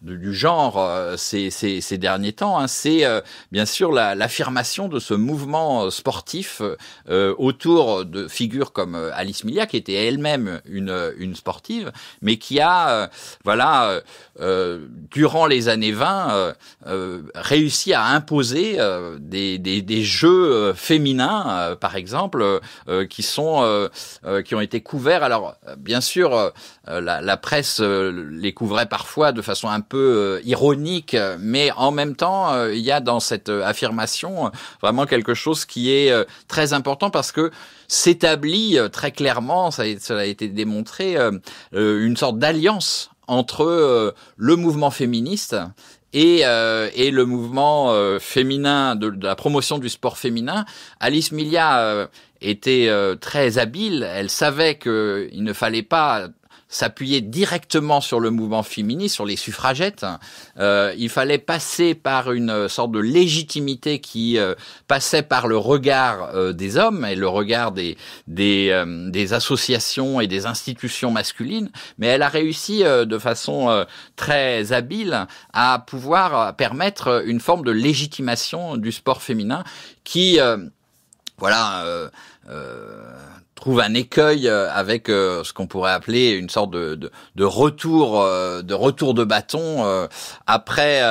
du genre ces, ces, derniers temps. Hein, c'est bien sûr l'affirmation de ce mouvement sportif autour de figures comme Alice Milia, qui était elle-même une, une sportive, mais qui a, voilà, durant les années 20, réussi à imposer des des, jeux euh, féminins, euh, par exemple, euh, qui sont qui ont été couverts. Alors, bien sûr, la, la, presse les couvrait parfois de façon un peu ironique, mais en même temps, il y a dans cette affirmation vraiment quelque chose qui est très important parce que s'établit très clairement, ça a, été démontré, une sorte d'alliance entre le mouvement féministe euh, et, le mouvement euh, féminin de, la promotion du sport féminin. Alice Milia euh, était très habile. Elle savait qu'il ne fallait pas s'appuyer directement sur le mouvement féministe, sur les suffragettes. Euh, il fallait passer par une sorte de légitimité qui euh, passait par le regard euh, des hommes et le regard des des, associations et des institutions masculines. Mais elle a réussi de façon très habile à pouvoir permettre une forme de légitimation du sport féminin qui voilà, trouve un écueil euh, avec euh, ce qu'on pourrait appeler une sorte de, de, retour euh, de retour de bâton après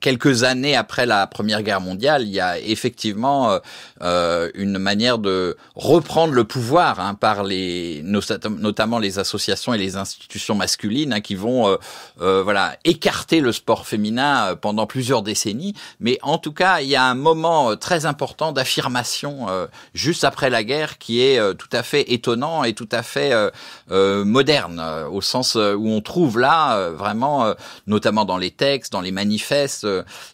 quelques années après la Première Guerre mondiale. Il y a effectivement une manière de reprendre le pouvoir hein, par les notamment les associations et les institutions masculines hein, qui vont voilà écarter le sport féminin pendant plusieurs décennies. Mais en tout cas, il y a un moment très important d'affirmation juste après la guerre qui est tout à fait étonnant et tout à fait euh, euh, moderne, euh, au sens où on trouve là vraiment, notamment dans les textes, dans les manifestes,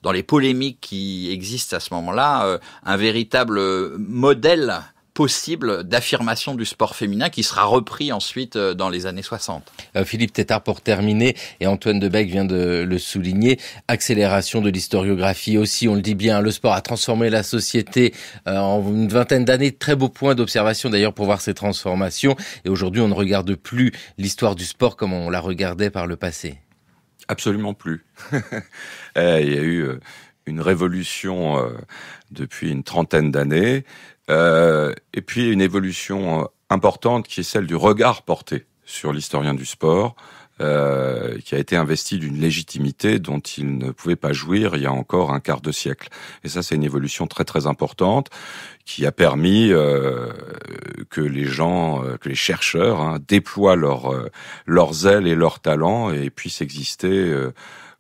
dans les polémiques qui existent à ce moment-là, un véritable modèle possible d'affirmation du sport féminin qui sera repris ensuite euh, dans les années 60. Euh, Philippe Tétard pour terminer, et Antoine Debec vient de le souligner, accélération de l'historiographie aussi, on le dit bien, le sport a transformé la société euh, en une vingtaine d'années, très beau point d'observation d'ailleurs pour voir ces transformations, et aujourd'hui on ne regarde plus l'histoire du sport comme on la regardait par le passé. Absolument plus. Il y a eu une révolution depuis une trentaine d'années euh, et puis une évolution euh, importante qui est celle du regard porté sur l'historien du sport, euh, qui a été investi d'une légitimité dont il ne pouvait pas jouir il y a encore un quart de siècle. Et ça, c'est une évolution très très importante qui a permis euh, que les gens, euh, que les chercheurs hein, déploient leur, euh, leurs ailes et leurs talents et puissent exister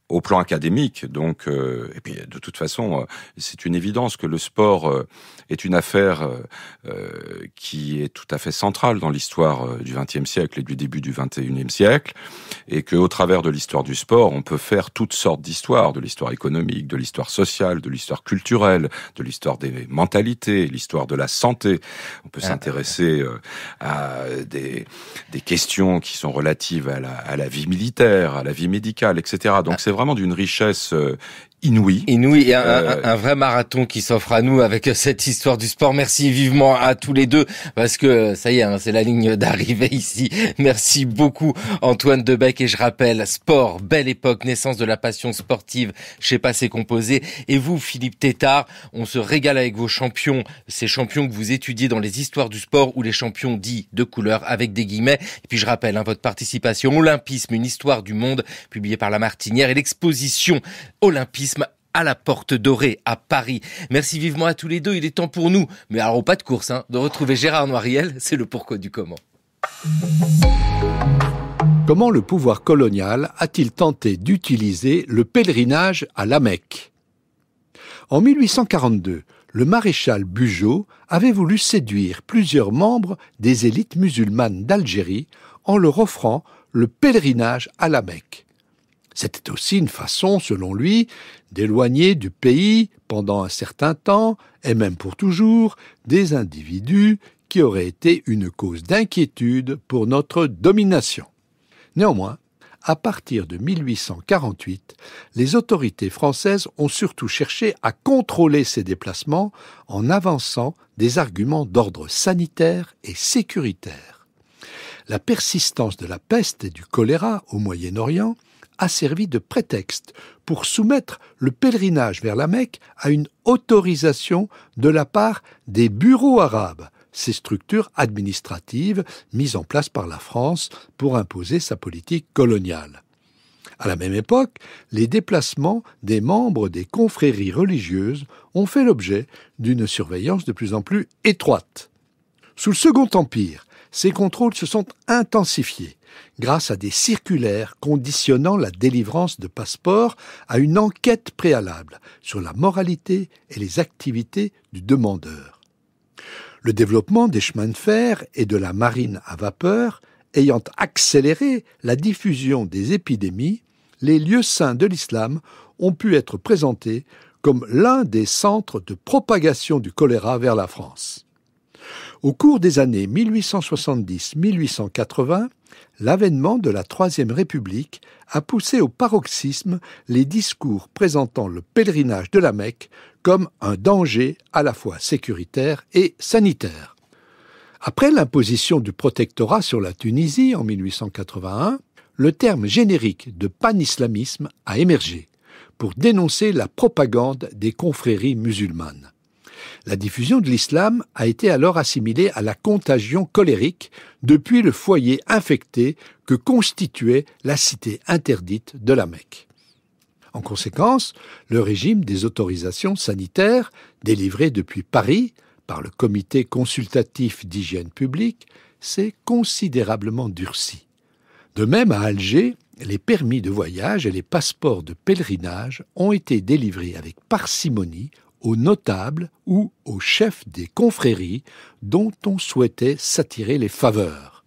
au plan académique. Donc, euh, et puis de toute façon, c'est une évidence que le sport est une affaire euh, euh, qui est tout à fait centrale dans l'histoire euh, du XXe siècle et du début du XXIe siècle, et qu'au travers de l'histoire du sport, on peut faire toutes sortes d'histoires, de l'histoire économique, de l'histoire sociale, de l'histoire culturelle, de l'histoire des mentalités, l'histoire de la santé. On peut ah. s'intéresser à des, des, questions qui sont relatives à la, à la vie militaire, à la vie médicale, etc. Donc ah. c'est vraiment d'une richesse inouï. Inouï et un, euh, un, vrai marathon qui s'offre à nous avec cette histoire du sport. Merci vivement à tous les deux parce que ça y est, hein, c'est la ligne d'arrivée ici. Merci beaucoup Antoine Debec et je rappelle sport, belle époque, naissance de la passion sportive chez Passé Composé. Et vous Philippe Tétard, on se régale avec vos champions, ces champions que vous étudiez dans les histoires du sport ou les champions dits de couleur avec des guillemets. Et puis je rappelle hein, votre participation Olympisme, une histoire du monde publiée par La Martinière et l'exposition Olympisme à la Porte Dorée à Paris. Merci vivement à tous les deux. Il est temps pour nous, mais alors pas de course, hein, de retrouver Gérard Noiriel. C'est le pourquoi du comment. Comment le pouvoir colonial a-t-il tenté d'utiliser le pèlerinage à la Mecque En 1842, le maréchal Bugeaud avait voulu séduire plusieurs membres des élites musulmanes d'Algérie en leur offrant le pèlerinage à la Mecque. C'était aussi une façon, selon lui, d'éloigner du pays pendant un certain temps, et même pour toujours, des individus qui auraient été une cause d'inquiétude pour notre domination. Néanmoins, à partir de 1848, les autorités françaises ont surtout cherché à contrôler ces déplacements en avançant des arguments d'ordre sanitaire et sécuritaire. La persistance de la peste et du choléra au Moyen-Orient a servi de prétexte pour soumettre le pèlerinage vers la Mecque à une autorisation de la part des bureaux arabes, ces structures administratives mises en place par la France pour imposer sa politique coloniale. À la même époque, les déplacements des membres des confréries religieuses ont fait l'objet d'une surveillance de plus en plus étroite. Sous le Second Empire, ces contrôles se sont intensifiés grâce à des circulaires conditionnant la délivrance de passeports à une enquête préalable sur la moralité et les activités du demandeur. Le développement des chemins de fer et de la marine à vapeur ayant accéléré la diffusion des épidémies, les lieux saints de l'islam ont pu être présentés comme l'un des centres de propagation du choléra vers la France. Au cours des années 1870-1880, l'avènement de la Troisième République a poussé au paroxysme les discours présentant le pèlerinage de la Mecque comme un danger à la fois sécuritaire et sanitaire. Après l'imposition du protectorat sur la Tunisie en 1881, le terme générique de panislamisme a émergé pour dénoncer la propagande des confréries musulmanes. La diffusion de l'islam a été alors assimilée à la contagion colérique depuis le foyer infecté que constituait la cité interdite de la Mecque. En conséquence, le régime des autorisations sanitaires délivrées depuis Paris par le Comité consultatif d'hygiène publique s'est considérablement durci. De même, à Alger, les permis de voyage et les passeports de pèlerinage ont été délivrés avec parcimonie aux notables ou aux chefs des confréries dont on souhaitait s'attirer les faveurs.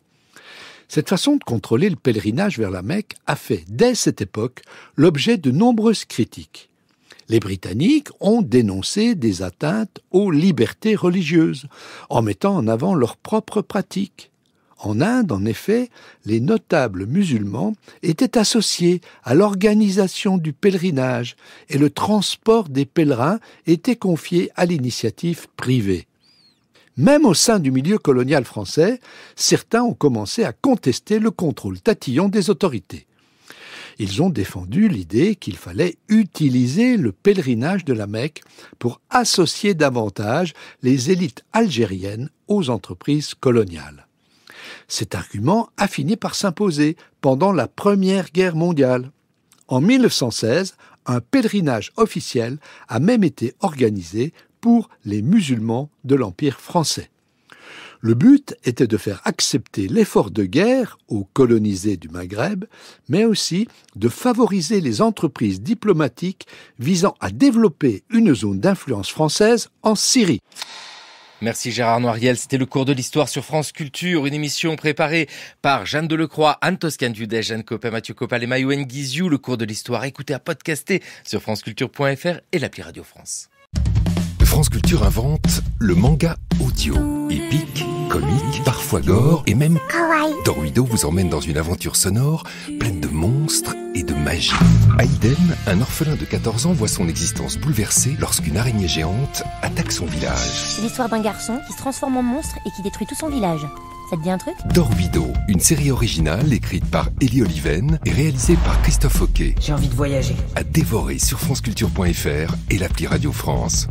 Cette façon de contrôler le pèlerinage vers la Mecque a fait, dès cette époque, l'objet de nombreuses critiques. Les Britanniques ont dénoncé des atteintes aux libertés religieuses, en mettant en avant leurs propres pratiques. En Inde, en effet, les notables musulmans étaient associés à l'organisation du pèlerinage et le transport des pèlerins était confié à l'initiative privée. Même au sein du milieu colonial français, certains ont commencé à contester le contrôle tatillon des autorités. Ils ont défendu l'idée qu'il fallait utiliser le pèlerinage de la Mecque pour associer davantage les élites algériennes aux entreprises coloniales. Cet argument a fini par s'imposer pendant la Première Guerre mondiale. En 1916, un pèlerinage officiel a même été organisé pour les musulmans de l'Empire français. Le but était de faire accepter l'effort de guerre aux colonisés du Maghreb, mais aussi de favoriser les entreprises diplomatiques visant à développer une zone d'influence française en Syrie. Merci Gérard Noiriel. C'était le cours de l'histoire sur France Culture, une émission préparée par Jeanne Delecroix, Anne Toscane Dudé, Jeanne Copin, Mathieu Copal et Mayouen Guizou. Le cours de l'histoire écoutez à podcaster sur franceculture.fr et l'appli Radio France. France Culture invente le manga audio. Épique, comique, parfois gore et même kawaii. Dorwido vous emmène dans une aventure sonore pleine de monstres et de magie. Aiden, un orphelin de 14 ans, voit son existence bouleversée lorsqu'une araignée géante attaque son village. C'est l'histoire d'un garçon qui se transforme en monstre et qui détruit tout son village. Ça te dit un truc une série originale écrite par ellie Oliven et réalisée par Christophe Hockey. J'ai envie de voyager. À dévorer sur franceculture.fr et l'appli Radio France.